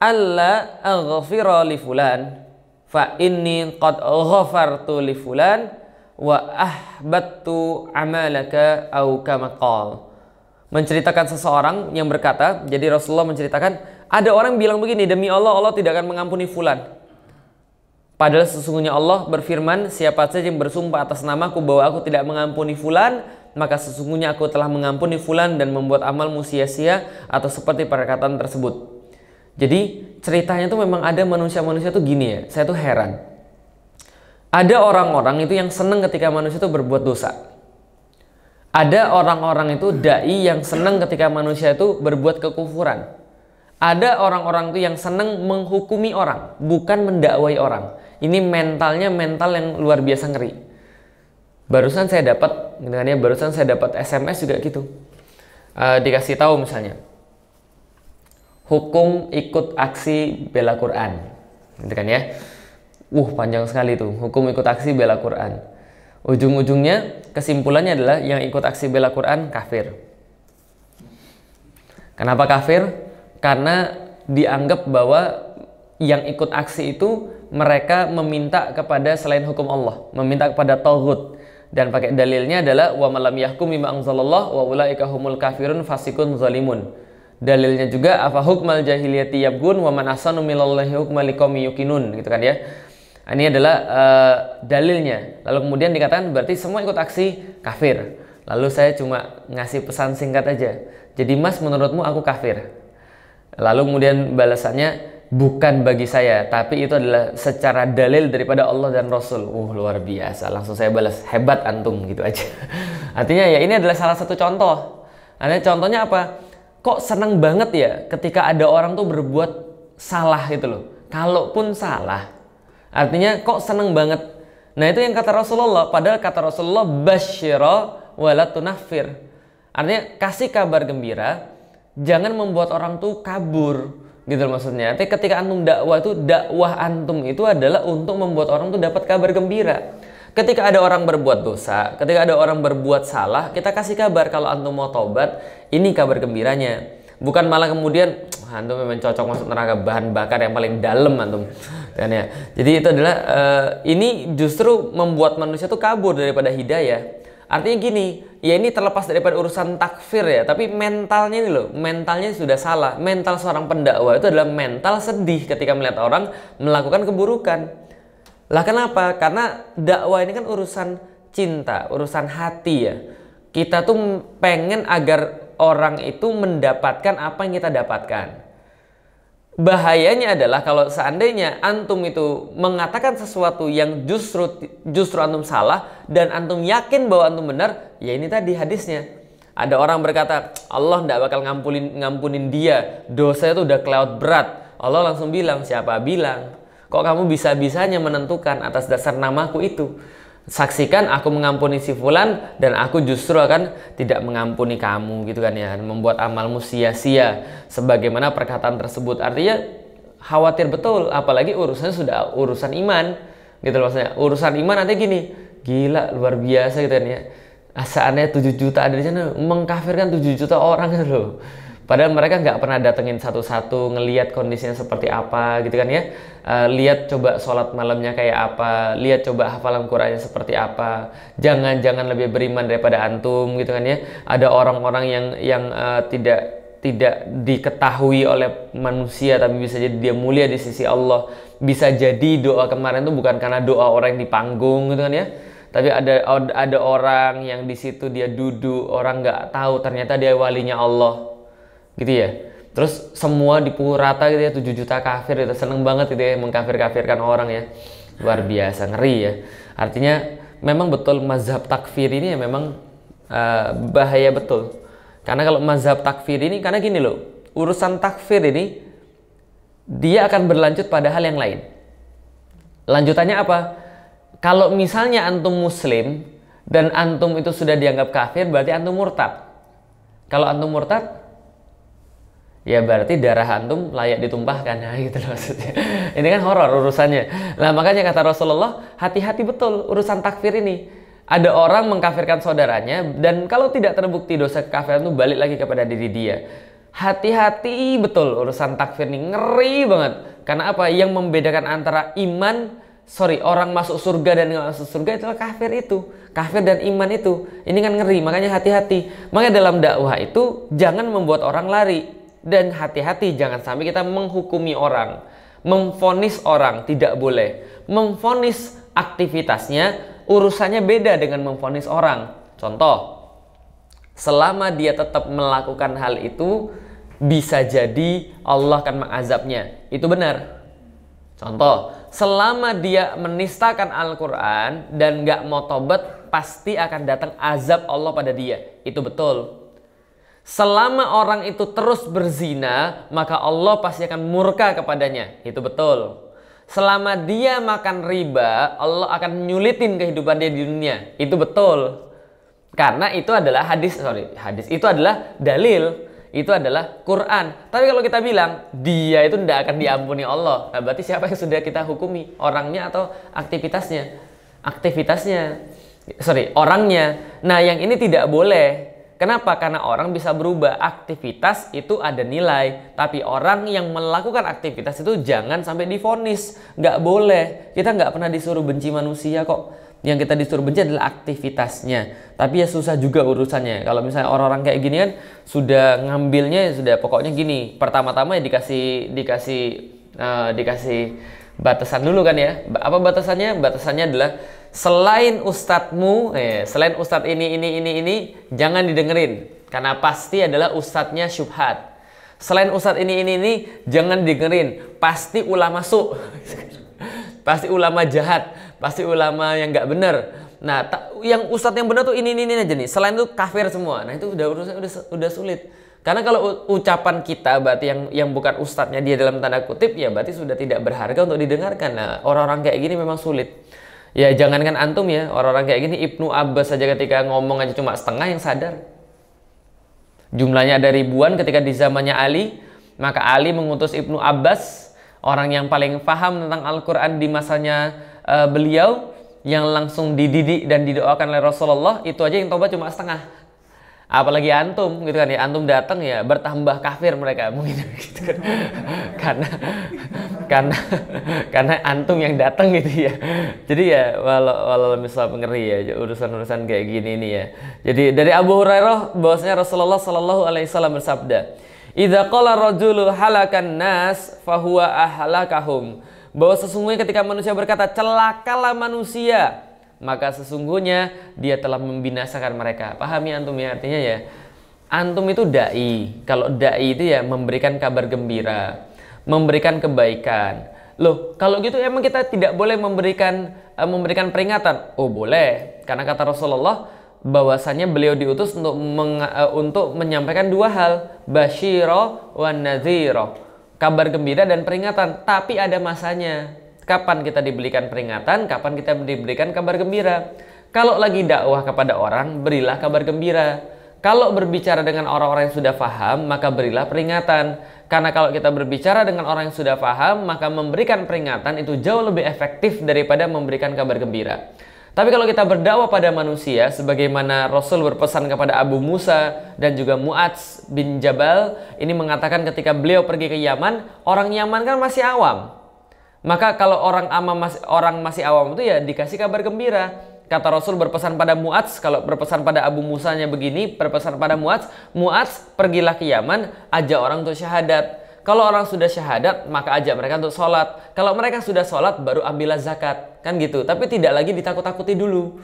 A: alla aghfira li fulan fa inni qad ghafartu li fulan wa ahbattu amalaka au kama qal. Menceritakan seseorang yang berkata, jadi Rasulullah menceritakan ada orang bilang begini, demi Allah Allah tidak akan mengampuni fulan. Padahal sesungguhnya Allah berfirman, siapa saja yang bersumpah atas namaku bahwa aku tidak mengampuni fulan, maka sesungguhnya aku telah mengampuni fulan dan membuat amalmu sia-sia atau seperti perkataan tersebut. Jadi ceritanya tuh memang ada manusia-manusia tuh gini ya, saya tuh heran. Ada orang-orang itu yang seneng ketika manusia tuh berbuat dosa. Ada orang-orang itu dai yang seneng ketika manusia itu berbuat kekufuran. Ada orang-orang itu yang seneng menghukumi orang, bukan mendakwai orang. Ini mentalnya mental yang luar biasa ngeri. Barusan saya dapat, misalnya gitu barusan saya dapat SMS juga gitu. Uh, dikasih tahu misalnya, hukum ikut aksi bela Quran gitu kan ya uh panjang sekali tuh hukum ikut aksi bela Quran ujung-ujungnya kesimpulannya adalah yang ikut aksi bela Quran kafir kenapa kafir karena dianggap bahwa yang ikut aksi itu mereka meminta kepada selain hukum Allah meminta kepada tauhid dan pakai dalilnya adalah wa malam yahkum bima anzalallah wa ulaika humul kafirun fasikun zalimun Dalilnya juga afa hukmal jahiliyati yabgun wa man ahsanu minallahi hukma liqaumi yuqinun gitu kan ya. Nah, ini adalah uh, dalilnya. Lalu kemudian dikatakan berarti semua ikut aksi kafir. Lalu saya cuma ngasih pesan singkat aja. Jadi Mas menurutmu aku kafir. Lalu kemudian balasannya bukan bagi saya, tapi itu adalah secara dalil daripada Allah dan Rasul. Uh, luar biasa. Langsung saya balas hebat antum gitu aja. [LAUGHS] Artinya ya ini adalah salah satu contoh. Artinya contohnya apa? kok seneng banget ya ketika ada orang tuh berbuat salah gitu loh. Kalaupun salah, artinya kok seneng banget. Nah itu yang kata Rasulullah. Padahal kata Rasulullah basyiro walatunafir. Artinya kasih kabar gembira, jangan membuat orang tuh kabur gitu loh maksudnya. Artinya ketika antum dakwah itu dakwah antum itu adalah untuk membuat orang tuh dapat kabar gembira ketika ada orang berbuat dosa, ketika ada orang berbuat salah, kita kasih kabar kalau antum mau tobat, ini kabar gembiranya. Bukan malah kemudian antum memang cocok masuk neraka bahan bakar yang paling dalam antum. Dan ya. Jadi itu adalah uh, ini justru membuat manusia tuh kabur daripada hidayah. Artinya gini, ya ini terlepas daripada urusan takfir ya, tapi mentalnya ini loh, mentalnya sudah salah. Mental seorang pendakwa itu adalah mental sedih ketika melihat orang melakukan keburukan. Lah kenapa? Karena dakwah ini kan urusan cinta, urusan hati ya. Kita tuh pengen agar orang itu mendapatkan apa yang kita dapatkan. Bahayanya adalah kalau seandainya antum itu mengatakan sesuatu yang justru justru antum salah dan antum yakin bahwa antum benar, ya ini tadi hadisnya. Ada orang berkata, Allah tidak bakal ngampunin, ngampunin dia, dosa itu udah kelewat berat. Allah langsung bilang, siapa bilang? Kok kamu bisa-bisanya menentukan atas dasar namaku itu? Saksikan aku mengampuni si fulan dan aku justru akan tidak mengampuni kamu gitu kan ya. Membuat amalmu sia-sia sebagaimana perkataan tersebut. Artinya khawatir betul apalagi urusannya sudah urusan iman gitu loh maksudnya. Urusan iman nanti gini, gila luar biasa gitu kan ya. Seandainya 7 juta ada di sana mengkafirkan 7 juta orang gitu loh Padahal mereka nggak pernah datengin satu-satu, ngeliat kondisinya seperti apa gitu kan ya. Uh, lihat coba sholat malamnya kayak apa, lihat coba hafalan Qurannya seperti apa. Jangan-jangan lebih beriman daripada antum gitu kan ya. Ada orang-orang yang yang uh, tidak tidak diketahui oleh manusia tapi bisa jadi dia mulia di sisi Allah. Bisa jadi doa kemarin itu bukan karena doa orang yang di panggung gitu kan ya tapi ada ada orang yang di situ dia duduk orang nggak tahu ternyata dia walinya Allah gitu ya terus semua di rata gitu ya 7 juta kafir itu seneng banget gitu ya mengkafir-kafirkan orang ya luar biasa ngeri ya artinya memang betul mazhab takfir ini ya memang uh, bahaya betul karena kalau mazhab takfir ini karena gini loh urusan takfir ini dia akan berlanjut pada hal yang lain lanjutannya apa kalau misalnya antum muslim dan antum itu sudah dianggap kafir berarti antum murtad kalau antum murtad ya berarti darah antum layak ditumpahkan ya [LAUGHS] gitu loh maksudnya ini kan horor urusannya nah makanya kata Rasulullah hati-hati betul urusan takfir ini ada orang mengkafirkan saudaranya dan kalau tidak terbukti dosa kekafiran itu balik lagi kepada diri dia hati-hati betul urusan takfir ini ngeri banget karena apa yang membedakan antara iman sorry orang masuk surga dan nggak masuk surga itu kafir itu kafir dan iman itu ini kan ngeri makanya hati-hati makanya dalam dakwah itu jangan membuat orang lari dan hati-hati jangan sampai kita menghukumi orang, memfonis orang tidak boleh. Memfonis aktivitasnya urusannya beda dengan memfonis orang. Contoh, selama dia tetap melakukan hal itu bisa jadi Allah akan mengazabnya. Itu benar. Contoh, selama dia menistakan Al-Quran dan gak mau tobat, pasti akan datang azab Allah pada dia. Itu betul. Selama orang itu terus berzina, maka Allah pasti akan murka kepadanya. Itu betul. Selama dia makan riba, Allah akan nyulitin kehidupan dia di dunia. Itu betul. Karena itu adalah hadis, sorry, hadis itu adalah dalil. Itu adalah Quran. Tapi kalau kita bilang dia itu tidak akan diampuni Allah, nah, berarti siapa yang sudah kita hukumi? Orangnya atau aktivitasnya? Aktivitasnya, sorry, orangnya. Nah, yang ini tidak boleh Kenapa? Karena orang bisa berubah. Aktivitas itu ada nilai, tapi orang yang melakukan aktivitas itu jangan sampai difonis. Nggak boleh. Kita nggak pernah disuruh benci manusia kok. Yang kita disuruh benci adalah aktivitasnya. Tapi ya susah juga urusannya. Kalau misalnya orang-orang kayak gini kan sudah ngambilnya ya sudah pokoknya gini. Pertama-tama ya dikasih dikasih uh, dikasih batasan dulu kan ya. Apa batasannya? Batasannya adalah selain ustadmu, eh, selain ustadz ini, ini, ini, ini, jangan didengerin. Karena pasti adalah ustadznya syubhat. Selain ustadz ini, ini, ini, jangan dengerin. Pasti ulama su. [LAUGHS] pasti ulama jahat. Pasti ulama yang gak bener. Nah, yang ustadz yang benar tuh ini, ini, ini aja nih. Selain itu kafir semua. Nah, itu udah urusan udah, udah sulit. Karena kalau ucapan kita berarti yang yang bukan ustadznya dia dalam tanda kutip ya berarti sudah tidak berharga untuk didengarkan. Nah, orang-orang kayak gini memang sulit. Ya jangan jangankan antum ya, orang-orang kayak gini Ibnu Abbas saja ketika ngomong aja cuma setengah yang sadar. Jumlahnya ada ribuan ketika di zamannya Ali, maka Ali mengutus Ibnu Abbas, orang yang paling paham tentang Al-Qur'an di masanya uh, beliau yang langsung dididik dan didoakan oleh Rasulullah itu aja yang tobat cuma setengah apalagi antum gitu kan ya antum datang ya bertambah kafir mereka mungkin [LAUGHS] gitu kan karena karena karena antum yang datang gitu ya jadi ya walau walau misal pengeri ya urusan urusan kayak gini nih ya jadi dari Abu Hurairah bahwasanya Rasulullah Shallallahu Alaihi Wasallam bersabda idza qala rajulu halakan nas fahuwa ahlakahum bahwa sesungguhnya ketika manusia berkata celakalah manusia maka sesungguhnya dia telah membinasakan mereka. Pahami ya antum ya artinya ya. Antum itu dai. Kalau dai itu ya memberikan kabar gembira, memberikan kebaikan. Loh, kalau gitu emang kita tidak boleh memberikan uh, memberikan peringatan. Oh, boleh. Karena kata Rasulullah bahwasanya beliau diutus untuk meng, uh, eh, untuk menyampaikan dua hal, basyiro wa nadhiro. Kabar gembira dan peringatan, tapi ada masanya. Kapan kita diberikan peringatan, kapan kita diberikan kabar gembira. Kalau lagi dakwah kepada orang, berilah kabar gembira. Kalau berbicara dengan orang-orang yang sudah paham, maka berilah peringatan. Karena kalau kita berbicara dengan orang yang sudah paham, maka memberikan peringatan itu jauh lebih efektif daripada memberikan kabar gembira. Tapi kalau kita berdakwah pada manusia, sebagaimana Rasul berpesan kepada Abu Musa dan juga Mu'adz bin Jabal, ini mengatakan ketika beliau pergi ke Yaman, orang Yaman kan masih awam. Maka kalau orang awam masih, orang masih awam itu ya dikasih kabar gembira. Kata Rasul berpesan pada Mu'adz, kalau berpesan pada Abu Musanya begini, berpesan pada Mu'adz, Mu'adz pergilah ke Yaman, ajak orang untuk syahadat. Kalau orang sudah syahadat, maka ajak mereka untuk sholat. Kalau mereka sudah sholat, baru ambillah zakat. Kan gitu. Tapi tidak lagi ditakut-takuti dulu.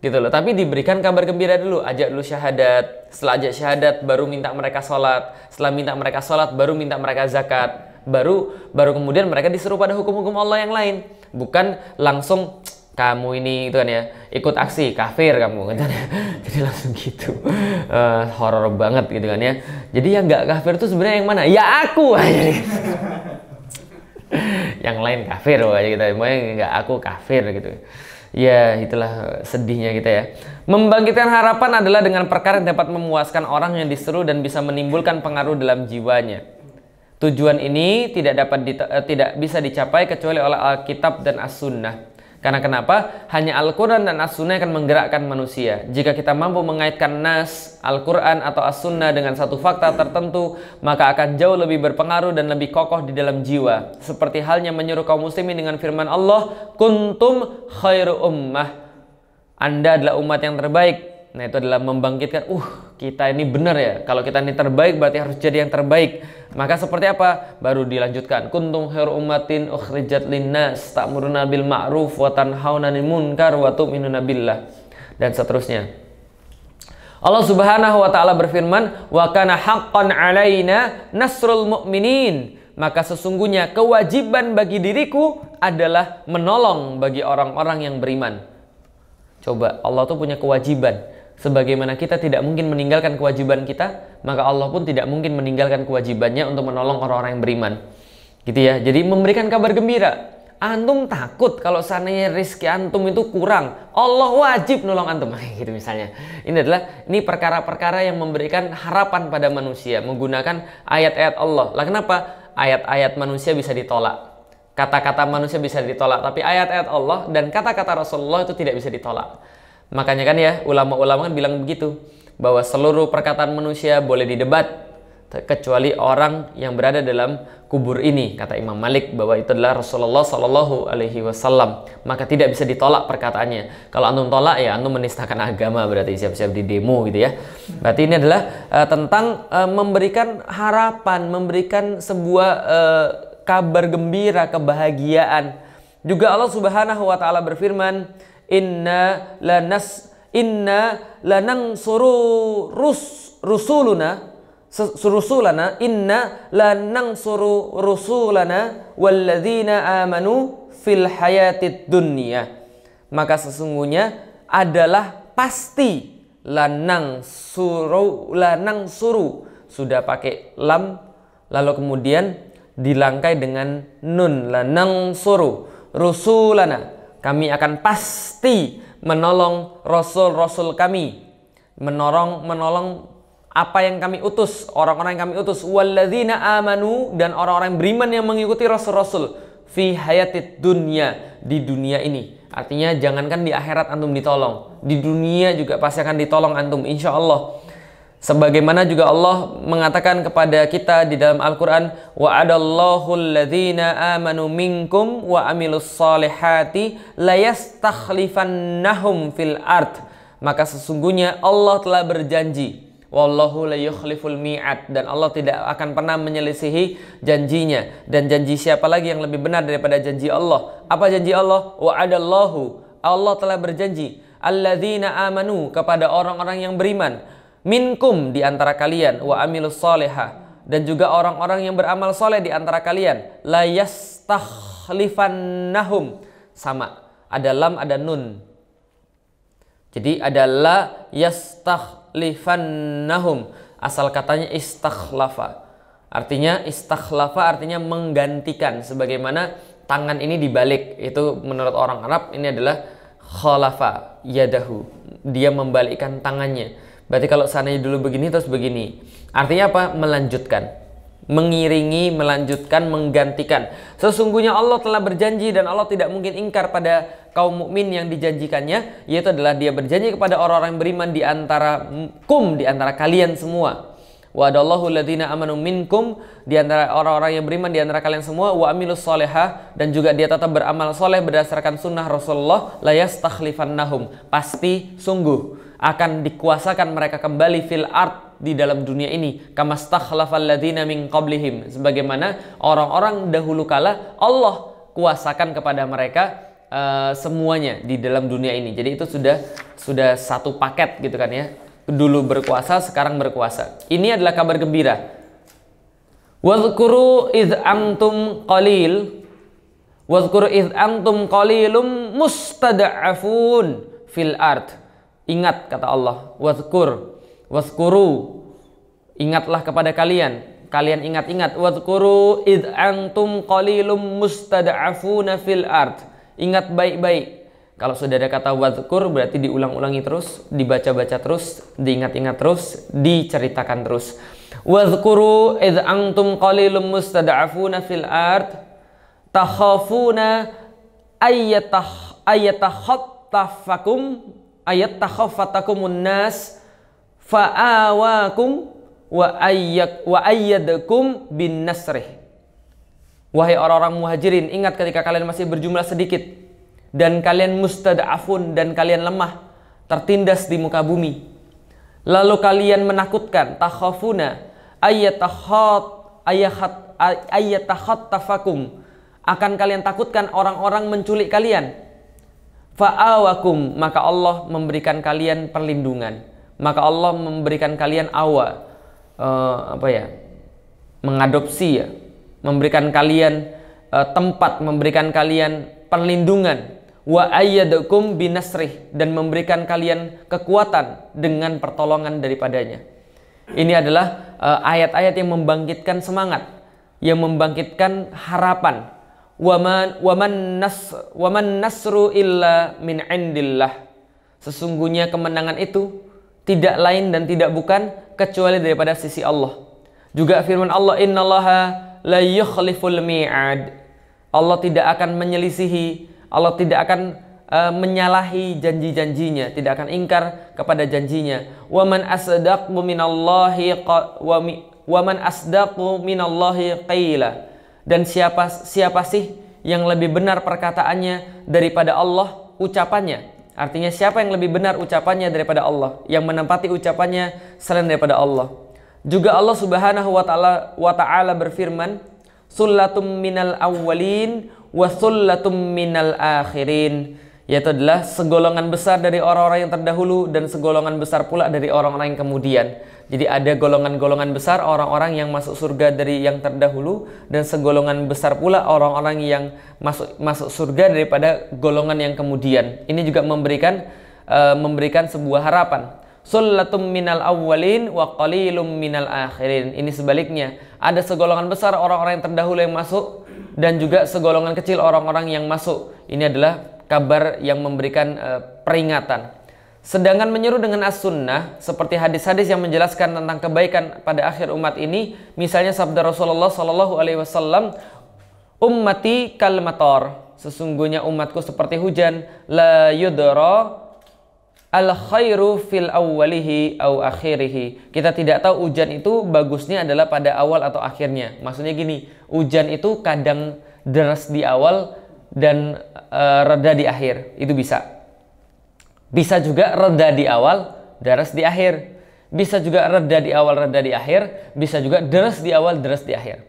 A: Gitu loh. Tapi diberikan kabar gembira dulu. Ajak dulu syahadat. Setelah ajak syahadat, baru minta mereka sholat. Setelah minta mereka sholat, baru minta mereka zakat baru baru kemudian mereka diseru pada hukum-hukum Allah yang lain bukan langsung kamu ini itu kan ya ikut aksi kafir kamu gitu kan ya. [LAUGHS] jadi langsung gitu uh, horor banget gitu kan ya jadi yang nggak kafir itu sebenarnya yang mana ya aku [LAUGHS] aja gitu. yang lain kafir aja kita gitu. mau yang nggak aku kafir gitu ya itulah sedihnya kita ya membangkitkan harapan adalah dengan perkara yang dapat memuaskan orang yang diseru dan bisa menimbulkan pengaruh dalam jiwanya Tujuan ini tidak dapat uh, tidak bisa dicapai kecuali oleh Alkitab dan As-Sunnah. Karena kenapa? Hanya Al-Quran dan As-Sunnah akan menggerakkan manusia. Jika kita mampu mengaitkan Nas, Al-Quran, atau As-Sunnah dengan satu fakta tertentu, maka akan jauh lebih berpengaruh dan lebih kokoh di dalam jiwa. Seperti halnya menyuruh kaum muslimin dengan firman Allah, Kuntum khairu ummah. Anda adalah umat yang terbaik. Nah itu adalah membangkitkan, uh kita ini benar ya, kalau kita ini terbaik berarti harus jadi yang terbaik. Maka seperti apa? Baru dilanjutkan. Kuntum khairu ummatin ukhrijat linnas ta'muruna bil ma'ruf wa tanhauna 'anil munkar wa tu'minuna billah dan seterusnya. Allah Subhanahu wa taala berfirman, "Wa kana haqqan 'alaina nasrul mu'minin." Maka sesungguhnya kewajiban bagi diriku adalah menolong bagi orang-orang yang beriman. Coba Allah tuh punya kewajiban Sebagaimana kita tidak mungkin meninggalkan kewajiban kita, maka Allah pun tidak mungkin meninggalkan kewajibannya untuk menolong orang-orang yang beriman. Gitu ya. Jadi memberikan kabar gembira. Antum takut kalau seandainya rezeki antum itu kurang, Allah wajib nolong antum. [LAUGHS] gitu misalnya. Ini adalah ini perkara-perkara yang memberikan harapan pada manusia menggunakan ayat-ayat Allah. Lah kenapa ayat-ayat manusia bisa ditolak? Kata-kata manusia bisa ditolak, tapi ayat-ayat Allah dan kata-kata Rasulullah itu tidak bisa ditolak. Makanya kan ya ulama-ulama kan bilang begitu bahwa seluruh perkataan manusia boleh didebat kecuali orang yang berada dalam kubur ini kata Imam Malik bahwa itu adalah Rasulullah Shallallahu Alaihi Wasallam maka tidak bisa ditolak perkataannya kalau antum tolak ya antum menistakan agama berarti siap-siap di demo gitu ya berarti ini adalah uh, tentang uh, memberikan harapan memberikan sebuah uh, kabar gembira kebahagiaan juga Allah Subhanahu Wa Taala berfirman inna lanas inna lanansuru rus rusuluna rusulana inna lanansuru rusulana walladzina amanu fil hayatid dunya maka sesungguhnya adalah pasti lanang suru lanang suru sudah pakai lam lalu kemudian dilangkai dengan nun lanang suru rusulana kami akan pasti menolong rasul-rasul kami, menolong menolong apa yang kami utus, orang-orang yang kami utus, walladzina amanu dan orang-orang beriman yang mengikuti rasul-rasul fi hayatid dunya di dunia ini. Artinya jangankan di akhirat antum ditolong, di dunia juga pasti akan ditolong antum insya Allah Sebagaimana juga Allah mengatakan kepada kita di dalam Al-Quran, وَعَدَاللَّهُ الَّذِينَ fil Maka sesungguhnya Allah telah berjanji, Wallahu la yukhliful dan Allah tidak akan pernah menyelisihi janjinya dan janji siapa lagi yang lebih benar daripada janji Allah apa janji Allah wa adallahu Allah telah berjanji alladzina amanu kepada orang-orang yang beriman minkum di antara kalian wa amilus soleha dan juga orang-orang yang beramal soleh di antara kalian la Nahum sama ada lam ada nun jadi ada la yastakhlifannahum asal katanya istakhlafa artinya istakhlafa artinya menggantikan sebagaimana tangan ini dibalik itu menurut orang Arab ini adalah khalafa yadahu dia membalikkan tangannya Berarti kalau sananya dulu begini terus begini. Artinya apa? Melanjutkan. Mengiringi, melanjutkan, menggantikan. Sesungguhnya Allah telah berjanji dan Allah tidak mungkin ingkar pada kaum mukmin yang dijanjikannya, yaitu adalah dia berjanji kepada orang-orang beriman di antara kum, di antara kalian semua. Wa ladina amanu minkum di antara orang-orang yang beriman di antara kalian semua wa amilus dan juga dia tetap beramal soleh berdasarkan sunnah Rasulullah la yastakhlifannahum pasti sungguh akan dikuasakan mereka kembali fil art di dalam dunia ini kamastakhlafalladzina min qablihim sebagaimana orang-orang dahulu kala Allah kuasakan kepada mereka uh, semuanya di dalam dunia ini. Jadi itu sudah sudah satu paket gitu kan ya. Dulu berkuasa, sekarang berkuasa. Ini adalah kabar gembira. Wadhkuru id antum qalil Wadhkuru id antum qalilum mustada'afun fil ardh Ingat kata Allah, wazkur, wazkuru. Ingatlah kepada kalian. Kalian ingat-ingat wazkuru id antum qalilum mustada'afuna fil ard. Ingat baik-baik. Kalau sudah ada kata wazkur berarti diulang-ulangi terus, dibaca-baca terus, diingat-ingat terus, diceritakan terus. Wazkuru id antum qalilum mustada'afuna fil ard takhafuna ayyatah ayyatakhatafakum ayat takhafatakumun nas fa'awakum wa ayyak wa ayyadakum bin nasrih. Wahai orang-orang muhajirin, ingat ketika kalian masih berjumlah sedikit dan kalian mustada'afun dan kalian lemah, tertindas di muka bumi. Lalu kalian menakutkan, takhafuna ayyatahat ayyahat tafakum. Akan kalian takutkan orang-orang menculik kalian fa'awakum maka Allah memberikan kalian perlindungan maka Allah memberikan kalian awa uh, apa ya mengadopsi ya memberikan kalian uh, tempat memberikan kalian perlindungan wa ayyadukum binasrih dan memberikan kalian kekuatan dengan pertolongan daripadanya ini adalah eh, ayat-ayat uh, ayat -ayat yang membangkitkan semangat yang membangkitkan harapan waman waman nas waman nasru illa min indillah. Sesungguhnya kemenangan itu tidak lain dan tidak bukan kecuali daripada sisi Allah. Juga firman Allah innallaha la yukhliful mi'ad. Allah tidak akan menyelisihi, Allah tidak akan uh, menyalahi janji-janjinya, tidak akan ingkar kepada janjinya. Waman asdaqu minallahi wa waman asdaqu minallahi qila. Dan siapa siapa sih yang lebih benar perkataannya daripada Allah ucapannya? Artinya siapa yang lebih benar ucapannya daripada Allah yang menempati ucapannya selain daripada Allah. Juga Allah Subhanahu wa taala wa taala berfirman, "Sullatum minal awwalin wa sullatum minal akhirin." Yaitu adalah segolongan besar dari orang-orang yang terdahulu dan segolongan besar pula dari orang-orang yang kemudian. Jadi ada golongan-golongan besar orang-orang yang masuk surga dari yang terdahulu dan segolongan besar pula orang-orang yang masuk masuk surga daripada golongan yang kemudian. Ini juga memberikan uh, memberikan sebuah harapan. Sulatum minal awwalin wa qalilum minal akhirin. Ini sebaliknya. Ada segolongan besar orang-orang yang terdahulu yang masuk dan juga segolongan kecil orang-orang yang masuk. Ini adalah kabar yang memberikan uh, peringatan. Sedangkan menyeru dengan as-sunnah, seperti hadis-hadis yang menjelaskan tentang kebaikan pada akhir umat ini, misalnya sabda Rasulullah Shallallahu Alaihi Wasallam, ummati kalmator, sesungguhnya umatku seperti hujan, la yudra al khairu fil awwalihi au akhirihi. Kita tidak tahu hujan itu bagusnya adalah pada awal atau akhirnya. Maksudnya gini, hujan itu kadang deras di awal dan uh, reda di akhir, itu bisa. Bisa juga reda di awal, deres di akhir. Bisa juga reda di awal, reda di akhir. Bisa juga deres di awal, deres di akhir.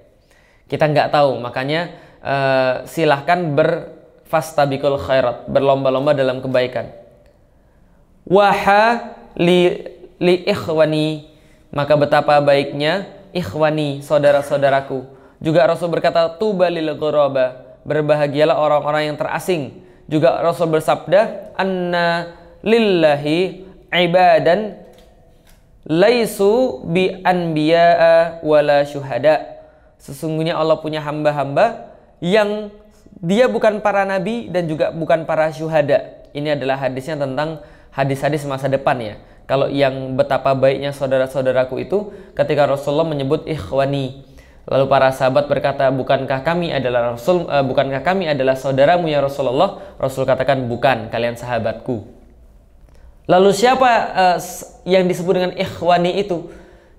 A: Kita nggak tahu, makanya uh, silahkan berfastabikul khairat, berlomba-lomba dalam kebaikan. Waha li, li ikhwani, maka betapa baiknya ikhwani, saudara-saudaraku. Juga Rasul berkata, tuba lil berbahagialah orang-orang yang terasing. Juga Rasul bersabda, anna lillahi ibadan laisu bi anbiya'a wala syuhada. Sesungguhnya Allah punya hamba-hamba yang dia bukan para nabi dan juga bukan para syuhada. Ini adalah hadisnya tentang hadis-hadis masa depan ya. Kalau yang betapa baiknya saudara-saudaraku itu ketika Rasulullah menyebut ikhwani. Lalu para sahabat berkata, "Bukankah kami adalah Rasul uh, bukankah kami adalah saudaramu ya Rasulullah?" Rasul katakan, "Bukan, kalian sahabatku." Lalu siapa uh, yang disebut dengan ikhwani itu?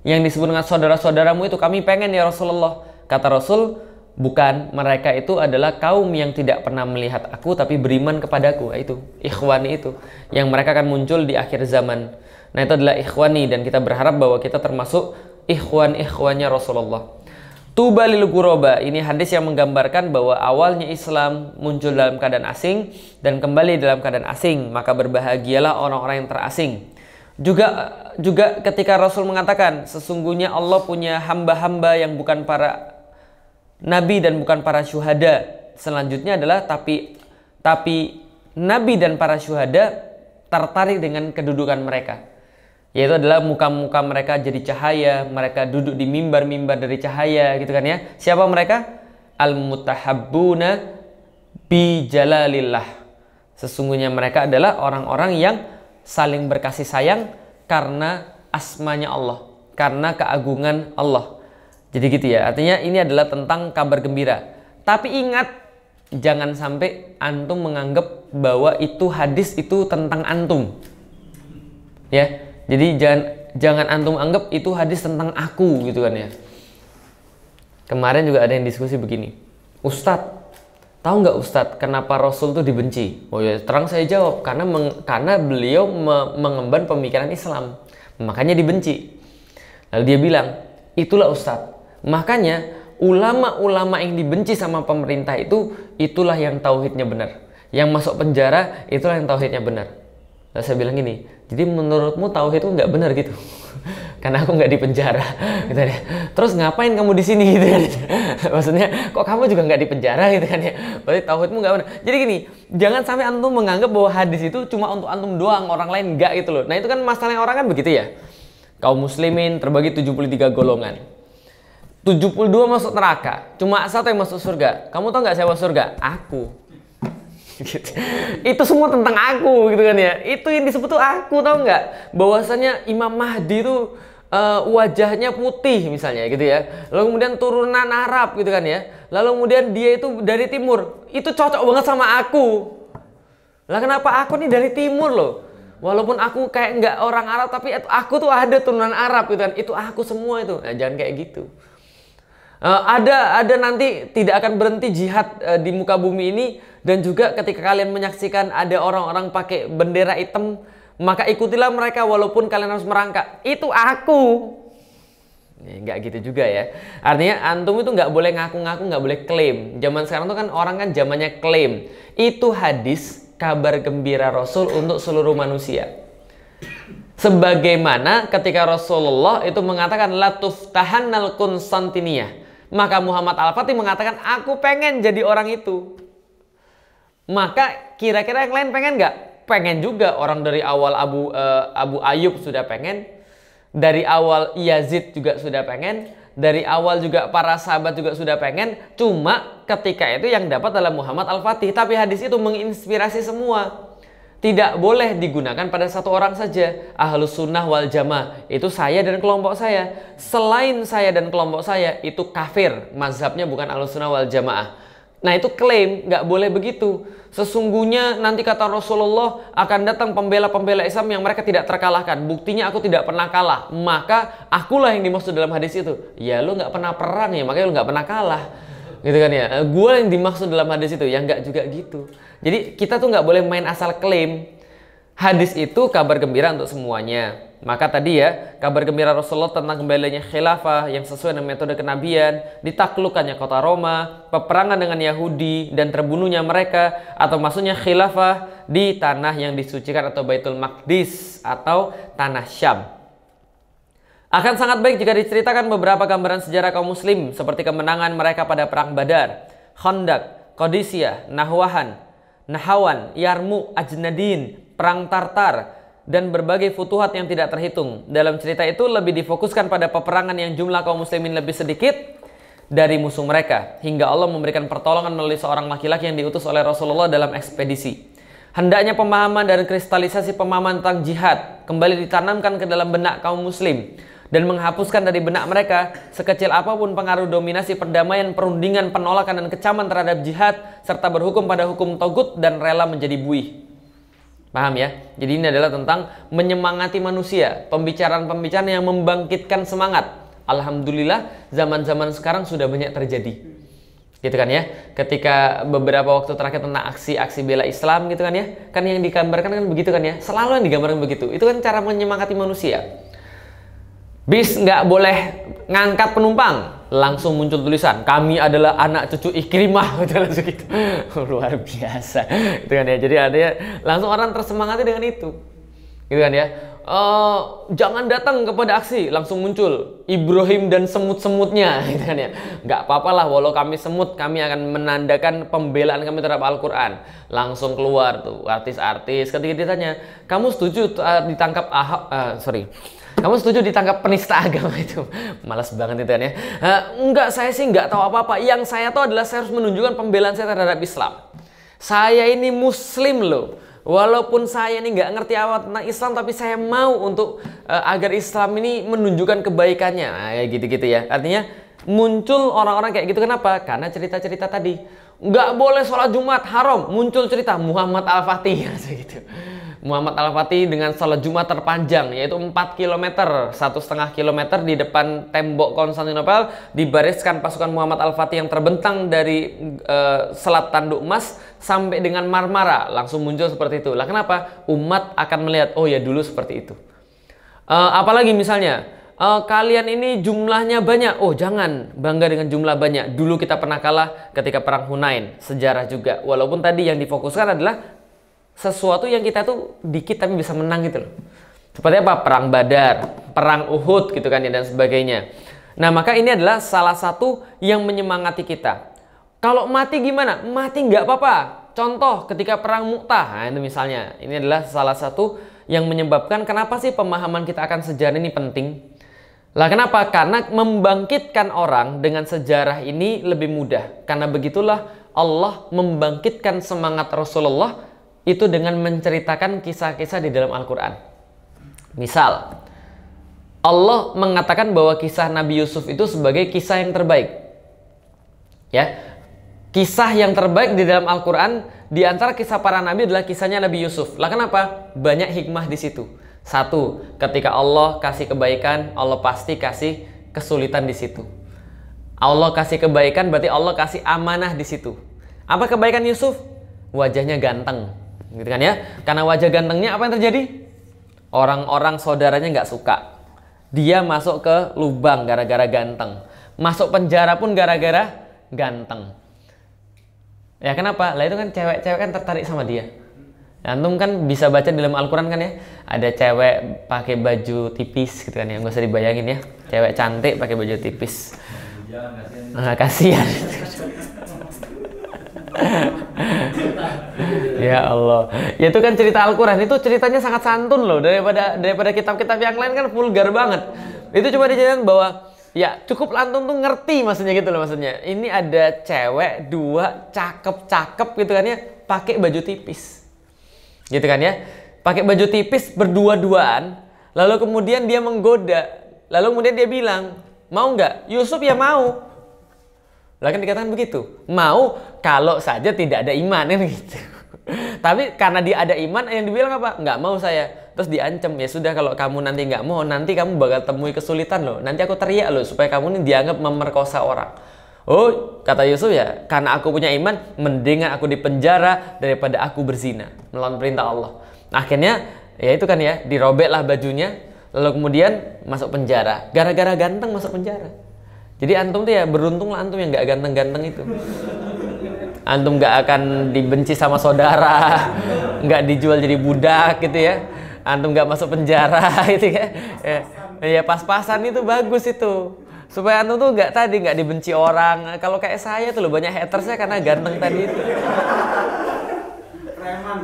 A: Yang disebut dengan saudara-saudaramu itu kami pengen ya Rasulullah. Kata Rasul, bukan mereka itu adalah kaum yang tidak pernah melihat aku tapi beriman kepadaku. Nah, itu ikhwani itu yang mereka akan muncul di akhir zaman. Nah, itu adalah ikhwani dan kita berharap bahwa kita termasuk ikhwan-ikhwannya Rasulullah. Tuba lil guroba ini hadis yang menggambarkan bahwa awalnya Islam muncul dalam keadaan asing dan kembali dalam keadaan asing maka berbahagialah orang-orang yang terasing. Juga juga ketika Rasul mengatakan sesungguhnya Allah punya hamba-hamba yang bukan para nabi dan bukan para syuhada. Selanjutnya adalah tapi tapi nabi dan para syuhada tertarik dengan kedudukan mereka yaitu adalah muka-muka mereka jadi cahaya, mereka duduk di mimbar-mimbar dari cahaya gitu kan ya. Siapa mereka? Al-mutahabbuna bi jalalillah. Sesungguhnya mereka adalah orang-orang yang saling berkasih sayang karena asmanya Allah, karena keagungan Allah. Jadi gitu ya. Artinya ini adalah tentang kabar gembira. Tapi ingat jangan sampai antum menganggap bahwa itu hadis itu tentang antum. Ya jadi jangan jangan antum anggap itu hadis tentang aku gitu kan ya. Kemarin juga ada yang diskusi begini. Ustadz, tahu nggak Ustadz kenapa Rasul tuh dibenci? Oh ya, terang saya jawab karena meng, karena beliau me, mengemban pemikiran Islam, makanya dibenci. Lalu dia bilang, itulah Ustadz. Makanya ulama-ulama yang dibenci sama pemerintah itu itulah yang tauhidnya benar. Yang masuk penjara itulah yang tauhidnya benar. Lalu saya bilang gini, jadi menurutmu tauhid itu nggak benar gitu? [LAUGHS] Karena aku nggak di penjara, [LAUGHS] gitu ya. Terus ngapain kamu di sini [LAUGHS] gitu kan? Maksudnya, kok kamu juga nggak di penjara gitu kan ya? Berarti tauhidmu nggak benar. Jadi gini, jangan sampai antum menganggap bahwa hadis itu cuma untuk antum doang, orang lain nggak gitu loh. Nah itu kan masalahnya orang kan begitu ya. Kaum muslimin terbagi 73 golongan. 72 masuk neraka, cuma satu yang masuk surga. Kamu tau nggak siapa surga? Aku gitu. itu semua tentang aku gitu kan ya itu yang disebut tuh aku tau nggak bahwasanya Imam Mahdi tuh uh, wajahnya putih misalnya gitu ya lalu kemudian turunan Arab gitu kan ya lalu kemudian dia itu dari timur itu cocok banget sama aku lah kenapa aku nih dari timur loh walaupun aku kayak nggak orang Arab tapi aku tuh ada turunan Arab gitu kan itu aku semua itu nah, jangan kayak gitu Eh, ada ada nanti tidak akan berhenti jihad uh, di muka bumi ini dan juga ketika kalian menyaksikan ada orang-orang pakai bendera hitam maka ikutilah mereka walaupun kalian harus merangkak. Itu aku. Eh, nggak gitu juga ya. Artinya antum itu nggak boleh ngaku-ngaku, nggak boleh klaim. Zaman sekarang tuh kan orang kan zamannya klaim. Itu hadis kabar gembira Rasul untuk seluruh manusia. Sebagaimana ketika Rasulullah itu mengatakan latuf tahanal Konstantinia. Maka Muhammad Al-Fatih mengatakan, aku pengen jadi orang itu. Maka kira-kira yang lain pengen nggak? Pengen juga orang dari awal Abu uh, Abu Ayub sudah pengen, dari awal Yazid juga sudah pengen, dari awal juga para sahabat juga sudah pengen. Cuma ketika itu yang dapat adalah Muhammad Al-Fatih. Tapi hadis itu menginspirasi semua tidak boleh digunakan pada satu orang saja. Ahlus sunnah wal jamaah itu saya dan kelompok saya. Selain saya dan kelompok saya itu kafir. Mazhabnya bukan ahlus sunnah wal jamaah. Nah itu klaim, nggak boleh begitu. Sesungguhnya nanti kata Rasulullah akan datang pembela-pembela Islam yang mereka tidak terkalahkan. Buktinya aku tidak pernah kalah. Maka akulah yang dimaksud dalam hadis itu. Ya lu nggak pernah perang ya, makanya lu nggak pernah kalah gitu kan ya gue yang dimaksud dalam hadis itu yang nggak juga gitu jadi kita tuh nggak boleh main asal klaim hadis itu kabar gembira untuk semuanya maka tadi ya kabar gembira Rasulullah tentang kembalinya khilafah yang sesuai dengan metode kenabian ditaklukannya kota Roma peperangan dengan Yahudi dan terbunuhnya mereka atau maksudnya khilafah di tanah yang disucikan atau Baitul Maqdis atau tanah Syam akan sangat baik jika diceritakan beberapa gambaran sejarah kaum muslim seperti kemenangan mereka pada perang Badar, Khandaq, Qadisiyah, Nahwahan, Nahawan, Yarmu, Ajnadin, perang Tartar, dan berbagai futuhat yang tidak terhitung. Dalam cerita itu lebih difokuskan pada peperangan yang jumlah kaum muslimin lebih sedikit dari musuh mereka hingga Allah memberikan pertolongan melalui seorang laki-laki yang diutus oleh Rasulullah dalam ekspedisi. Hendaknya pemahaman dan kristalisasi pemahaman tentang jihad kembali ditanamkan ke dalam benak kaum muslim dan menghapuskan dari benak mereka sekecil apapun pengaruh dominasi perdamaian, perundingan, penolakan, dan kecaman terhadap jihad, serta berhukum pada hukum togut dan rela menjadi buih. Paham ya? Jadi ini adalah tentang menyemangati manusia, pembicaraan-pembicaraan yang membangkitkan semangat. Alhamdulillah zaman-zaman sekarang sudah banyak terjadi. Gitu kan ya? Ketika beberapa waktu terakhir tentang aksi-aksi bela Islam gitu kan ya? Kan yang digambarkan kan begitu kan ya? Selalu yang digambarkan begitu. Itu kan cara menyemangati manusia. Bis nggak boleh ngangkat penumpang. Langsung muncul tulisan, kami adalah anak cucu Ikrimah. [LAUGHS] gitu langsung gitu. [LAUGHS] Luar biasa. Gitu kan ya. Jadi ya langsung orang tersemangati dengan itu. Gitu kan ya. E, jangan datang kepada aksi. Langsung muncul Ibrahim dan semut-semutnya. [LAUGHS] Gitu kan ya. Nggak apa-apa lah walau kami semut, kami akan menandakan pembelaan kami terhadap Al-Quran. Langsung keluar tuh artis-artis. Ketika ditanya, kamu setuju eh, ditangkap Ahok? Uh, sorry kamu setuju ditangkap penista agama itu? Malas banget itu kan ya. Uh, enggak, saya sih enggak tahu apa-apa. Yang saya tahu adalah saya harus menunjukkan pembelaan saya terhadap Islam. Saya ini muslim loh. Walaupun saya ini nggak ngerti apa tentang Islam, tapi saya mau untuk uh, agar Islam ini menunjukkan kebaikannya. Nah, gitu-gitu ya. Artinya muncul orang-orang kayak gitu kenapa? Karena cerita-cerita tadi. Nggak boleh sholat Jumat, haram. Muncul cerita Muhammad Al-Fatih. [LAUGHS] gitu Muhammad Al-Fatih dengan sholat Jumat terpanjang yaitu 4 km, satu setengah kilometer di depan tembok Konstantinopel dibariskan pasukan Muhammad Al-Fatih yang terbentang dari e, selat tanduk emas sampai dengan Marmara langsung muncul seperti itu. Lah kenapa? Umat akan melihat oh ya dulu seperti itu. E, apalagi misalnya e, kalian ini jumlahnya banyak. Oh jangan bangga dengan jumlah banyak. Dulu kita pernah kalah ketika perang Hunain. Sejarah juga. Walaupun tadi yang difokuskan adalah sesuatu yang kita tuh dikit tapi bisa menang gitu loh. Seperti apa? Perang Badar, perang Uhud gitu kan ya dan sebagainya. Nah, maka ini adalah salah satu yang menyemangati kita. Kalau mati gimana? Mati nggak apa-apa. Contoh ketika perang Muqtah, nah itu misalnya. Ini adalah salah satu yang menyebabkan kenapa sih pemahaman kita akan sejarah ini penting. Lah kenapa? Karena membangkitkan orang dengan sejarah ini lebih mudah. Karena begitulah Allah membangkitkan semangat Rasulullah itu dengan menceritakan kisah-kisah di dalam Al-Quran. Misal, Allah mengatakan bahwa kisah Nabi Yusuf itu sebagai kisah yang terbaik. Ya, kisah yang terbaik di dalam Al-Quran di antara kisah para nabi adalah kisahnya Nabi Yusuf. Lah kenapa? Banyak hikmah di situ. Satu, ketika Allah kasih kebaikan, Allah pasti kasih kesulitan di situ. Allah kasih kebaikan berarti Allah kasih amanah di situ. Apa kebaikan Yusuf? Wajahnya ganteng, gitu kan ya karena wajah gantengnya apa yang terjadi orang-orang saudaranya nggak suka dia masuk ke lubang gara-gara ganteng masuk penjara pun gara-gara ganteng ya kenapa lah itu kan cewek-cewek kan tertarik sama dia antum kan bisa baca di dalam Al-Quran kan ya ada cewek pakai baju tipis gitu kan ya Gak usah dibayangin ya cewek cantik pakai baju tipis nah, kasihan [LAUGHS]
B: [LAUGHS] ya
A: Allah. Ya itu kan cerita Al-Qur'an itu ceritanya sangat santun loh daripada daripada kitab-kitab yang lain kan vulgar banget. Itu cuma dijadikan bahwa ya cukup lantung tuh ngerti maksudnya gitu loh maksudnya. Ini ada cewek dua cakep-cakep gitu kan ya pakai baju tipis. Gitu kan ya. Pakai baju tipis berdua-duaan lalu kemudian dia menggoda. Lalu kemudian dia bilang, "Mau nggak?" Yusuf ya mau. Lah kan dikatakan begitu. Mau kalau saja tidak ada iman kan gitu. Tapi karena dia ada iman yang dibilang apa? Nggak mau saya. Terus diancam ya sudah kalau kamu nanti nggak mau nanti kamu bakal temui kesulitan loh. Nanti aku teriak loh supaya kamu ini dianggap memerkosa orang. Oh, kata Yusuf ya, karena aku punya iman, mendingan aku dipenjara daripada aku berzina melawan perintah Allah. Nah, akhirnya ya itu kan ya, dirobeklah bajunya, lalu kemudian masuk penjara. Gara-gara ganteng masuk penjara. Jadi antum tuh ya beruntung lah antum yang nggak ganteng-ganteng itu. Antum nggak akan dibenci sama saudara, [LAUGHS] nggak dijual jadi budak gitu ya. Antum nggak masuk penjara [LAUGHS] gitu ya. ya. Ya, pas-pasan itu bagus itu. Supaya antum tuh nggak tadi nggak dibenci orang. Kalau kayak saya tuh lo banyak hatersnya karena ganteng tadi itu.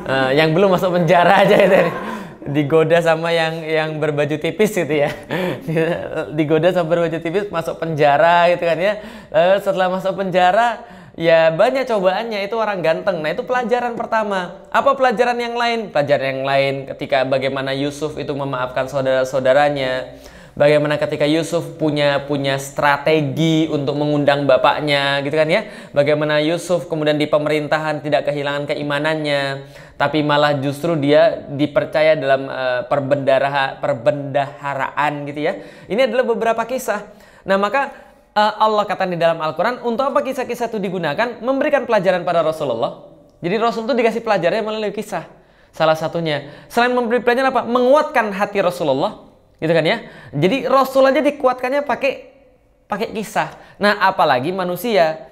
A: Uh, yang belum masuk penjara aja ya tadi digoda sama yang yang berbaju tipis gitu ya [LAUGHS] digoda sama berbaju tipis masuk penjara gitu kan ya Lalu eh, setelah masuk penjara ya banyak cobaannya itu orang ganteng nah itu pelajaran pertama apa pelajaran yang lain pelajaran yang lain ketika bagaimana Yusuf itu memaafkan saudara-saudaranya bagaimana ketika Yusuf punya punya strategi untuk mengundang bapaknya gitu kan ya bagaimana Yusuf kemudian di pemerintahan tidak kehilangan keimanannya tapi malah justru dia dipercaya dalam uh, eh, perbendahara perbendaharaan gitu ya ini adalah beberapa kisah nah maka uh, Allah katakan di dalam Al-Quran untuk apa kisah-kisah itu digunakan memberikan pelajaran pada Rasulullah jadi Rasul itu dikasih pelajarannya melalui kisah salah satunya selain memberi pelajaran apa menguatkan hati Rasulullah Gitu kan ya? Jadi Rasul aja dikuatkannya pakai pakai kisah. Nah, apalagi manusia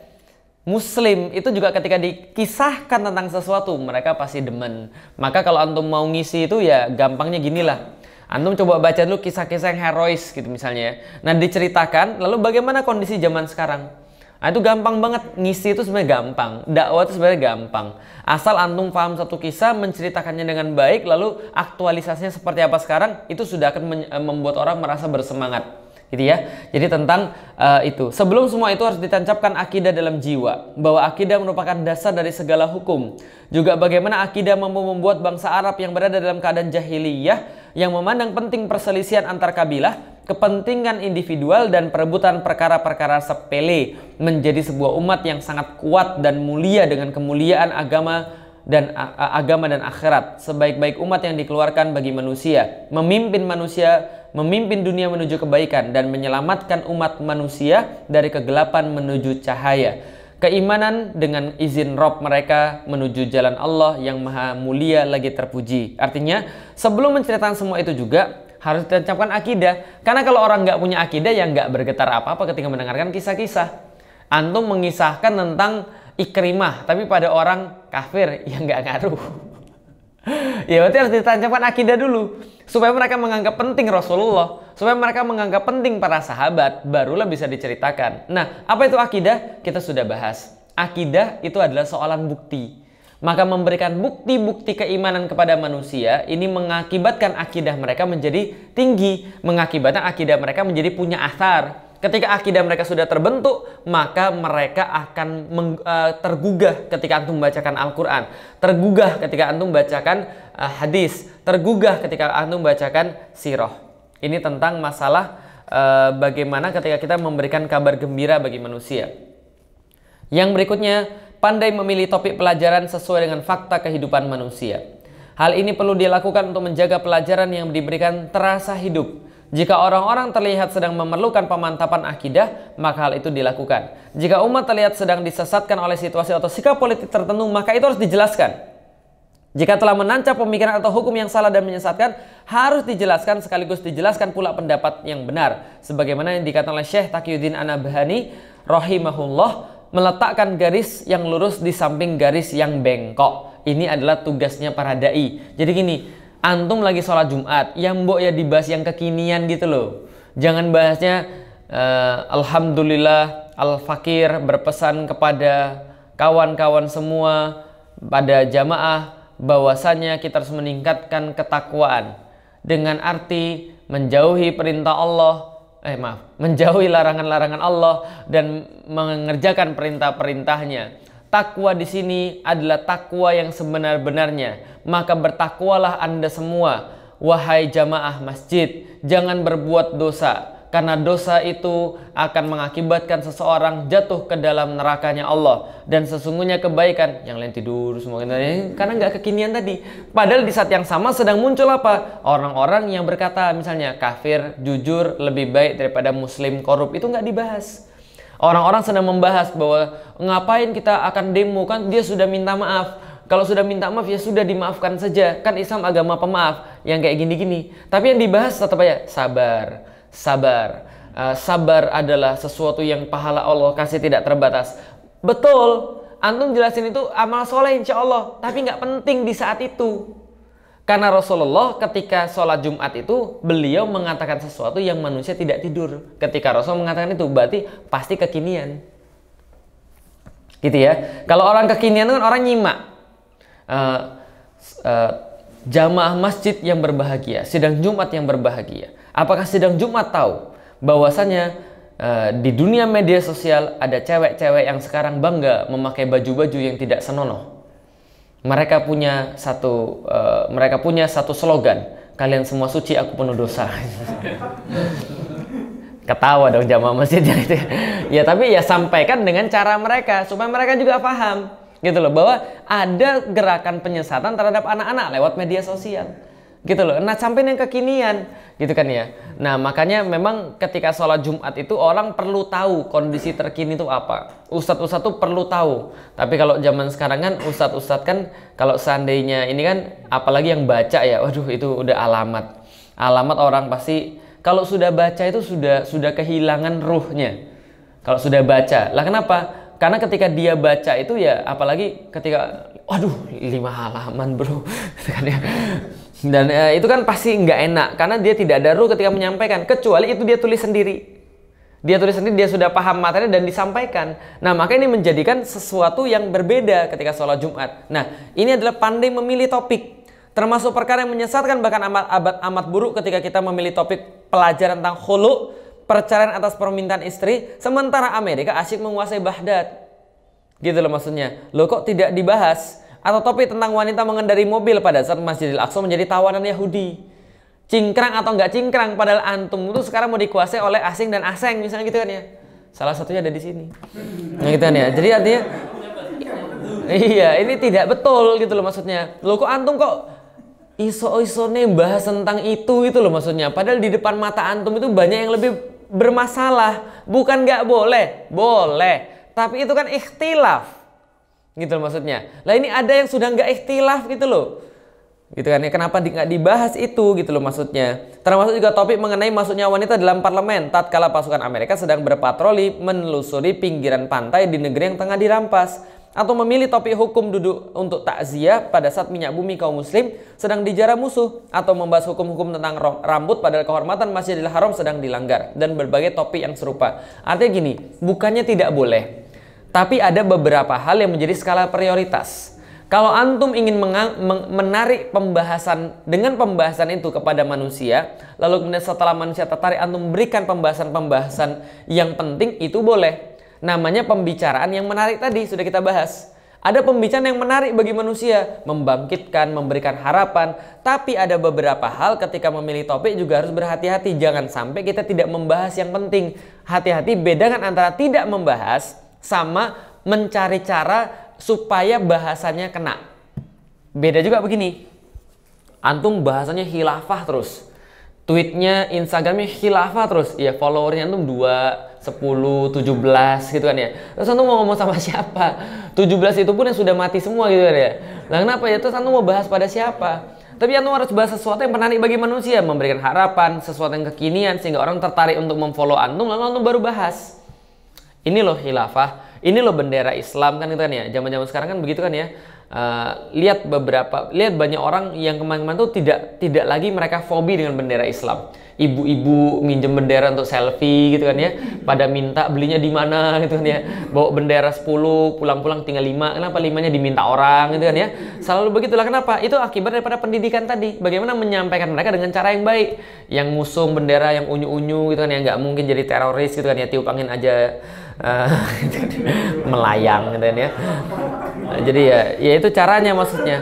A: Muslim itu juga ketika dikisahkan tentang sesuatu mereka pasti demen. Maka kalau antum mau ngisi itu ya gampangnya gini lah. Antum coba baca dulu kisah-kisah yang herois gitu misalnya ya. Nah diceritakan lalu bagaimana kondisi zaman sekarang. Nah, itu gampang banget ngisi itu sebenarnya gampang, dakwah itu sebenarnya gampang. Asal antum paham satu kisah, menceritakannya dengan baik, lalu aktualisasinya seperti apa sekarang, itu sudah akan eh, membuat orang merasa bersemangat, gitu ya. Jadi tentang uh, itu. Sebelum semua itu harus ditancapkan akidah dalam jiwa, bahwa akidah merupakan dasar dari segala hukum. Juga bagaimana akidah mampu membuat bangsa Arab yang berada dalam keadaan jahiliyah, yang memandang penting perselisihan antar kabilah, kepentingan individual dan perebutan perkara-perkara sepele menjadi sebuah umat yang sangat kuat dan mulia dengan kemuliaan agama dan agama dan akhirat sebaik-baik umat yang dikeluarkan bagi manusia memimpin manusia memimpin dunia menuju kebaikan dan menyelamatkan umat manusia dari kegelapan menuju cahaya keimanan dengan izin Rob mereka menuju jalan Allah yang maha mulia lagi terpuji artinya sebelum menceritakan semua itu juga harus ditancapkan akidah. Karena kalau orang nggak punya akidah ya nggak bergetar apa-apa ketika mendengarkan kisah-kisah. Antum mengisahkan tentang ikrimah, tapi pada orang kafir [LAUGHS] yang nggak ngaruh. [LAUGHS] ya berarti harus ditancapkan akidah dulu. Supaya mereka menganggap penting Rasulullah. Supaya mereka menganggap penting para sahabat. Barulah bisa diceritakan. Nah, apa itu akidah? Kita sudah bahas. Akidah itu adalah soalan bukti maka memberikan bukti-bukti keimanan kepada manusia ini mengakibatkan akidah mereka menjadi tinggi, mengakibatkan akidah mereka menjadi punya asar. Ketika akidah mereka sudah terbentuk, maka mereka akan meng, uh, tergugah ketika antum membacakan Al-Qur'an, tergugah ketika antum membacakan uh, eh, hadis, tergugah ketika antum membacakan sirah. Ini tentang masalah uh, bagaimana ketika kita memberikan kabar gembira bagi manusia. Yang berikutnya pandai memilih topik pelajaran sesuai dengan fakta kehidupan manusia. Hal ini perlu dilakukan untuk menjaga pelajaran yang diberikan terasa hidup. Jika orang-orang terlihat sedang memerlukan pemantapan akidah, maka hal itu dilakukan. Jika umat terlihat sedang disesatkan oleh situasi atau sikap politik tertentu, maka itu harus dijelaskan. Jika telah menancap pemikiran atau hukum yang salah dan menyesatkan, harus dijelaskan sekaligus dijelaskan pula pendapat yang benar. Sebagaimana yang dikatakan oleh Syekh Taqiyuddin Anabhani rahimahullah meletakkan garis yang lurus di samping garis yang bengkok. Ini adalah tugasnya para dai. Jadi gini, antum lagi sholat Jumat, yang mbok ya dibahas yang kekinian gitu loh. Jangan bahasnya uh, alhamdulillah al-fakir berpesan kepada kawan-kawan semua pada jamaah bahwasanya kita harus meningkatkan ketakwaan dengan arti menjauhi perintah Allah eh maaf, menjauhi larangan-larangan Allah dan mengerjakan perintah-perintahnya. Takwa di sini adalah takwa yang sebenar-benarnya. Maka bertakwalah Anda semua, wahai jamaah masjid, jangan berbuat dosa karena dosa itu akan mengakibatkan seseorang jatuh ke dalam nerakanya Allah dan sesungguhnya kebaikan yang lain tidur semua nah, karena nggak kekinian tadi padahal di saat yang sama sedang muncul apa orang-orang yang berkata misalnya kafir jujur lebih baik daripada muslim korup itu nggak dibahas orang-orang sedang membahas bahwa ngapain kita akan demo kan dia sudah minta maaf kalau sudah minta maaf ya sudah dimaafkan saja kan Islam agama pemaaf yang kayak gini-gini tapi yang dibahas tetap aja sabar sabar. Uh, sabar adalah sesuatu yang pahala Allah kasih tidak terbatas. Betul, antum jelasin itu amal soleh insya Allah, tapi nggak penting di saat itu. Karena Rasulullah ketika sholat Jumat itu beliau mengatakan sesuatu yang manusia tidak tidur. Ketika Rasul mengatakan itu berarti pasti kekinian. Gitu ya. Kalau orang kekinian itu kan orang nyimak. Uh, uh, jamaah masjid yang berbahagia, sidang Jumat yang berbahagia. Apakah sidang Jumat tahu bahwasannya uh, di dunia media sosial ada cewek-cewek yang sekarang bangga memakai baju-baju yang tidak senonoh? Mereka punya satu uh, mereka punya satu slogan, kalian semua suci aku penuh dosa. [LAUGHS] Ketawa dong jamaah masjid itu. [LAUGHS] ya tapi ya sampaikan dengan cara mereka supaya mereka juga paham gitu loh bahwa ada gerakan penyesatan terhadap anak-anak lewat media sosial gitu loh. Nah sampai yang kekinian gitu kan ya. Nah makanya memang ketika sholat Jumat itu orang perlu tahu kondisi terkini itu apa. Ustadz-ustadz tuh perlu tahu. Tapi kalau zaman sekarang kan ustadz-ustadz kan kalau seandainya ini kan apalagi yang baca ya, waduh itu udah alamat. Alamat orang pasti kalau sudah baca itu sudah sudah kehilangan ruhnya. Kalau sudah baca, lah kenapa? Karena ketika dia baca itu ya apalagi ketika, waduh lima halaman bro, [LAUGHS] gitu kan ya. Dan uh, itu kan pasti nggak enak karena dia tidak ada ruh ketika menyampaikan kecuali itu dia tulis sendiri. Dia tulis sendiri dia sudah paham materi dan disampaikan. Nah, maka ini menjadikan sesuatu yang berbeda ketika sholat Jumat. Nah, ini adalah pandai memilih topik. Termasuk perkara yang menyesatkan bahkan amat abad amat buruk ketika kita memilih topik pelajaran tentang khulu, perceraian atas permintaan istri, sementara Amerika asyik menguasai Baghdad. Gitu loh maksudnya. Lo kok tidak dibahas? atau topi tentang wanita mengendari mobil pada saat Masjidil Aqsa menjadi tawanan Yahudi. Cingkrang atau nggak cingkrang padahal antum itu sekarang mau dikuasai oleh asing dan aseng misalnya gitu kan ya. Salah satunya ada di sini. Nah gitu kan ya. Jadi artinya iya ini tidak betul gitu loh maksudnya. Lo kok antum kok iso-isone bahas tentang itu itu loh maksudnya. Padahal di depan mata antum itu banyak yang lebih bermasalah. Bukan nggak boleh, boleh. Tapi itu kan ikhtilaf Gitu loh maksudnya. Lah ini ada yang sudah nggak ikhtilaf gitu loh. Gitu kan ya, kenapa di nggak dibahas itu gitu loh maksudnya. Termasuk juga topik mengenai masuknya wanita dalam parlemen tatkala pasukan Amerika sedang berpatroli menelusuri pinggiran pantai di negeri yang tengah dirampas atau memilih topik hukum duduk untuk takziah pada saat minyak bumi kaum muslim sedang dijarah musuh atau membahas hukum-hukum tentang rambut pada kehormatan Masjidil Haram sedang dilanggar dan berbagai topik yang serupa. Artinya gini, bukannya tidak boleh, tapi ada beberapa hal yang menjadi skala prioritas. Kalau antum ingin menarik pembahasan dengan pembahasan itu kepada manusia, lalu kemudian setelah manusia tertarik antum berikan pembahasan-pembahasan yang penting itu boleh. Namanya pembicaraan yang menarik tadi sudah kita bahas. Ada pembicaraan yang menarik bagi manusia, membangkitkan, memberikan harapan, tapi ada beberapa hal ketika memilih topik juga harus berhati-hati. Jangan sampai kita tidak membahas yang penting. Hati-hati beda kan antara tidak membahas sama mencari cara supaya bahasanya kena. Beda juga begini. Antum bahasanya hilafah terus. Tweetnya, Instagramnya hilafah terus. Ya followernya antum 2, 10, 17 gitu kan ya. Terus antum mau ngomong sama [LAUGHS] siapa? 17 itu pun yang sudah mati semua gitu kan ya. Nah kenapa ya? Terus antum mau bahas pada siapa? Tapi antum harus bahas sesuatu yang menarik bagi manusia, memberikan harapan, sesuatu yang kekinian sehingga orang tertarik untuk memfollow antum lalu antum baru bahas ini loh khilafah, ini loh bendera Islam kan itu kan ya. Zaman-zaman sekarang kan begitu kan ya. Uh, lihat beberapa lihat banyak orang yang kemarin-kemarin tuh tidak tidak lagi mereka fobi dengan bendera Islam. Ibu-ibu minjem bendera untuk selfie gitu kan ya. Pada minta belinya di mana gitu kan ya. Bawa bendera 10, pulang-pulang tinggal 5. Kenapa limanya diminta orang gitu kan ya. Selalu begitulah kenapa? Itu akibat daripada pendidikan tadi. Bagaimana menyampaikan mereka dengan cara yang baik. Yang musuh bendera yang unyu-unyu gitu kan ya. Nggak mungkin jadi teroris gitu kan ya. Tiup angin aja Eh, [LAUGHS] melayang gitu ya. Nah, jadi ya, ya itu caranya maksudnya.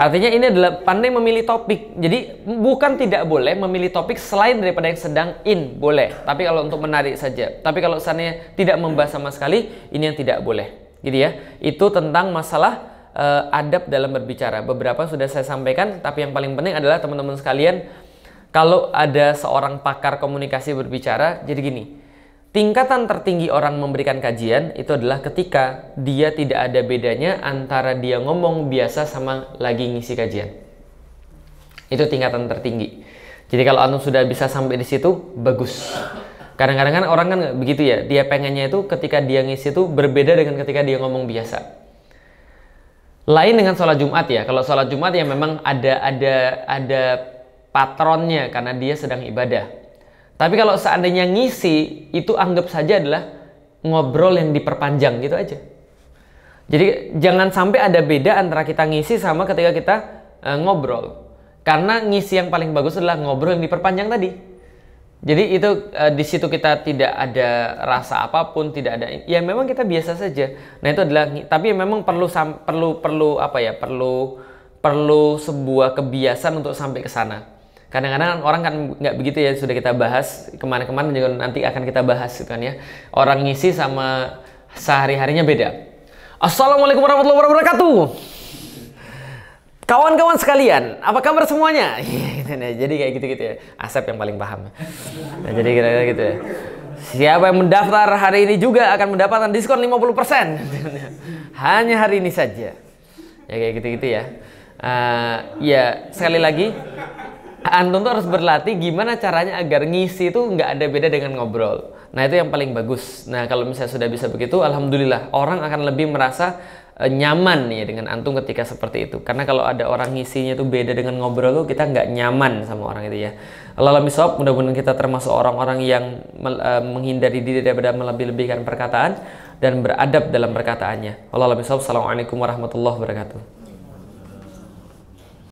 A: Artinya ini adalah pandai memilih topik. Jadi bukan tidak boleh memilih topik selain daripada yang sedang in boleh. Tapi kalau untuk menarik saja. Tapi kalau seandainya tidak membahas sama sekali, ini yang tidak boleh. Gitu ya. Itu tentang masalah uh, adab dalam berbicara. Beberapa sudah saya sampaikan, tapi yang paling penting adalah teman-teman sekalian kalau ada seorang pakar komunikasi berbicara, jadi gini Tingkatan tertinggi orang memberikan kajian itu adalah ketika dia tidak ada bedanya antara dia ngomong biasa sama lagi ngisi kajian. Itu tingkatan tertinggi. Jadi kalau Anda sudah bisa sampai di situ, bagus. Kadang-kadang kan orang kan begitu ya, dia pengennya itu ketika dia ngisi itu berbeda dengan ketika dia ngomong biasa. Lain dengan sholat Jumat ya. Kalau sholat Jumat ya memang ada ada ada patronnya karena dia sedang ibadah. Tapi kalau seandainya ngisi, itu anggap saja adalah ngobrol yang diperpanjang gitu aja. Jadi jangan sampai ada beda antara kita ngisi sama ketika kita uh, ngobrol. Karena ngisi yang paling bagus adalah ngobrol yang diperpanjang tadi. Jadi itu uh, di situ kita tidak ada rasa apapun, tidak ada ya memang kita biasa saja. Nah, itu adalah tapi memang perlu perlu perlu apa ya? Perlu perlu sebuah kebiasaan untuk sampai ke sana kadang-kadang orang kan nggak begitu ya sudah kita bahas kemana-kemana juga nanti akan kita bahas gitu kan ya orang ngisi sama sehari harinya beda assalamualaikum warahmatullahi wabarakatuh kawan-kawan sekalian apa kabar semuanya [LAUGHS] iya, gitu ya. jadi kayak gitu-gitu ya asep yang paling paham nah, jadi kira-kira gitu ya siapa yang mendaftar hari ini juga akan mendapatkan diskon 50% [LAUGHS] hanya hari ini saja ya kayak gitu-gitu ya uh, ya sekali lagi Antum tuh harus berlatih gimana caranya agar ngisi itu nggak ada beda dengan ngobrol. Nah itu yang paling bagus. Nah kalau misalnya sudah bisa begitu, alhamdulillah orang akan lebih merasa eh, nyaman ya dengan antum ketika seperti itu. Karena kalau ada orang ngisinya itu beda dengan ngobrol tuh kita nggak nyaman sama orang itu ya. Allah misop, mudah-mudahan kita termasuk orang-orang yang eh, menghindari diri daripada melebih-lebihkan perkataan dan beradab dalam perkataannya. Allah misal, assalamualaikum warahmatullahi wabarakatuh.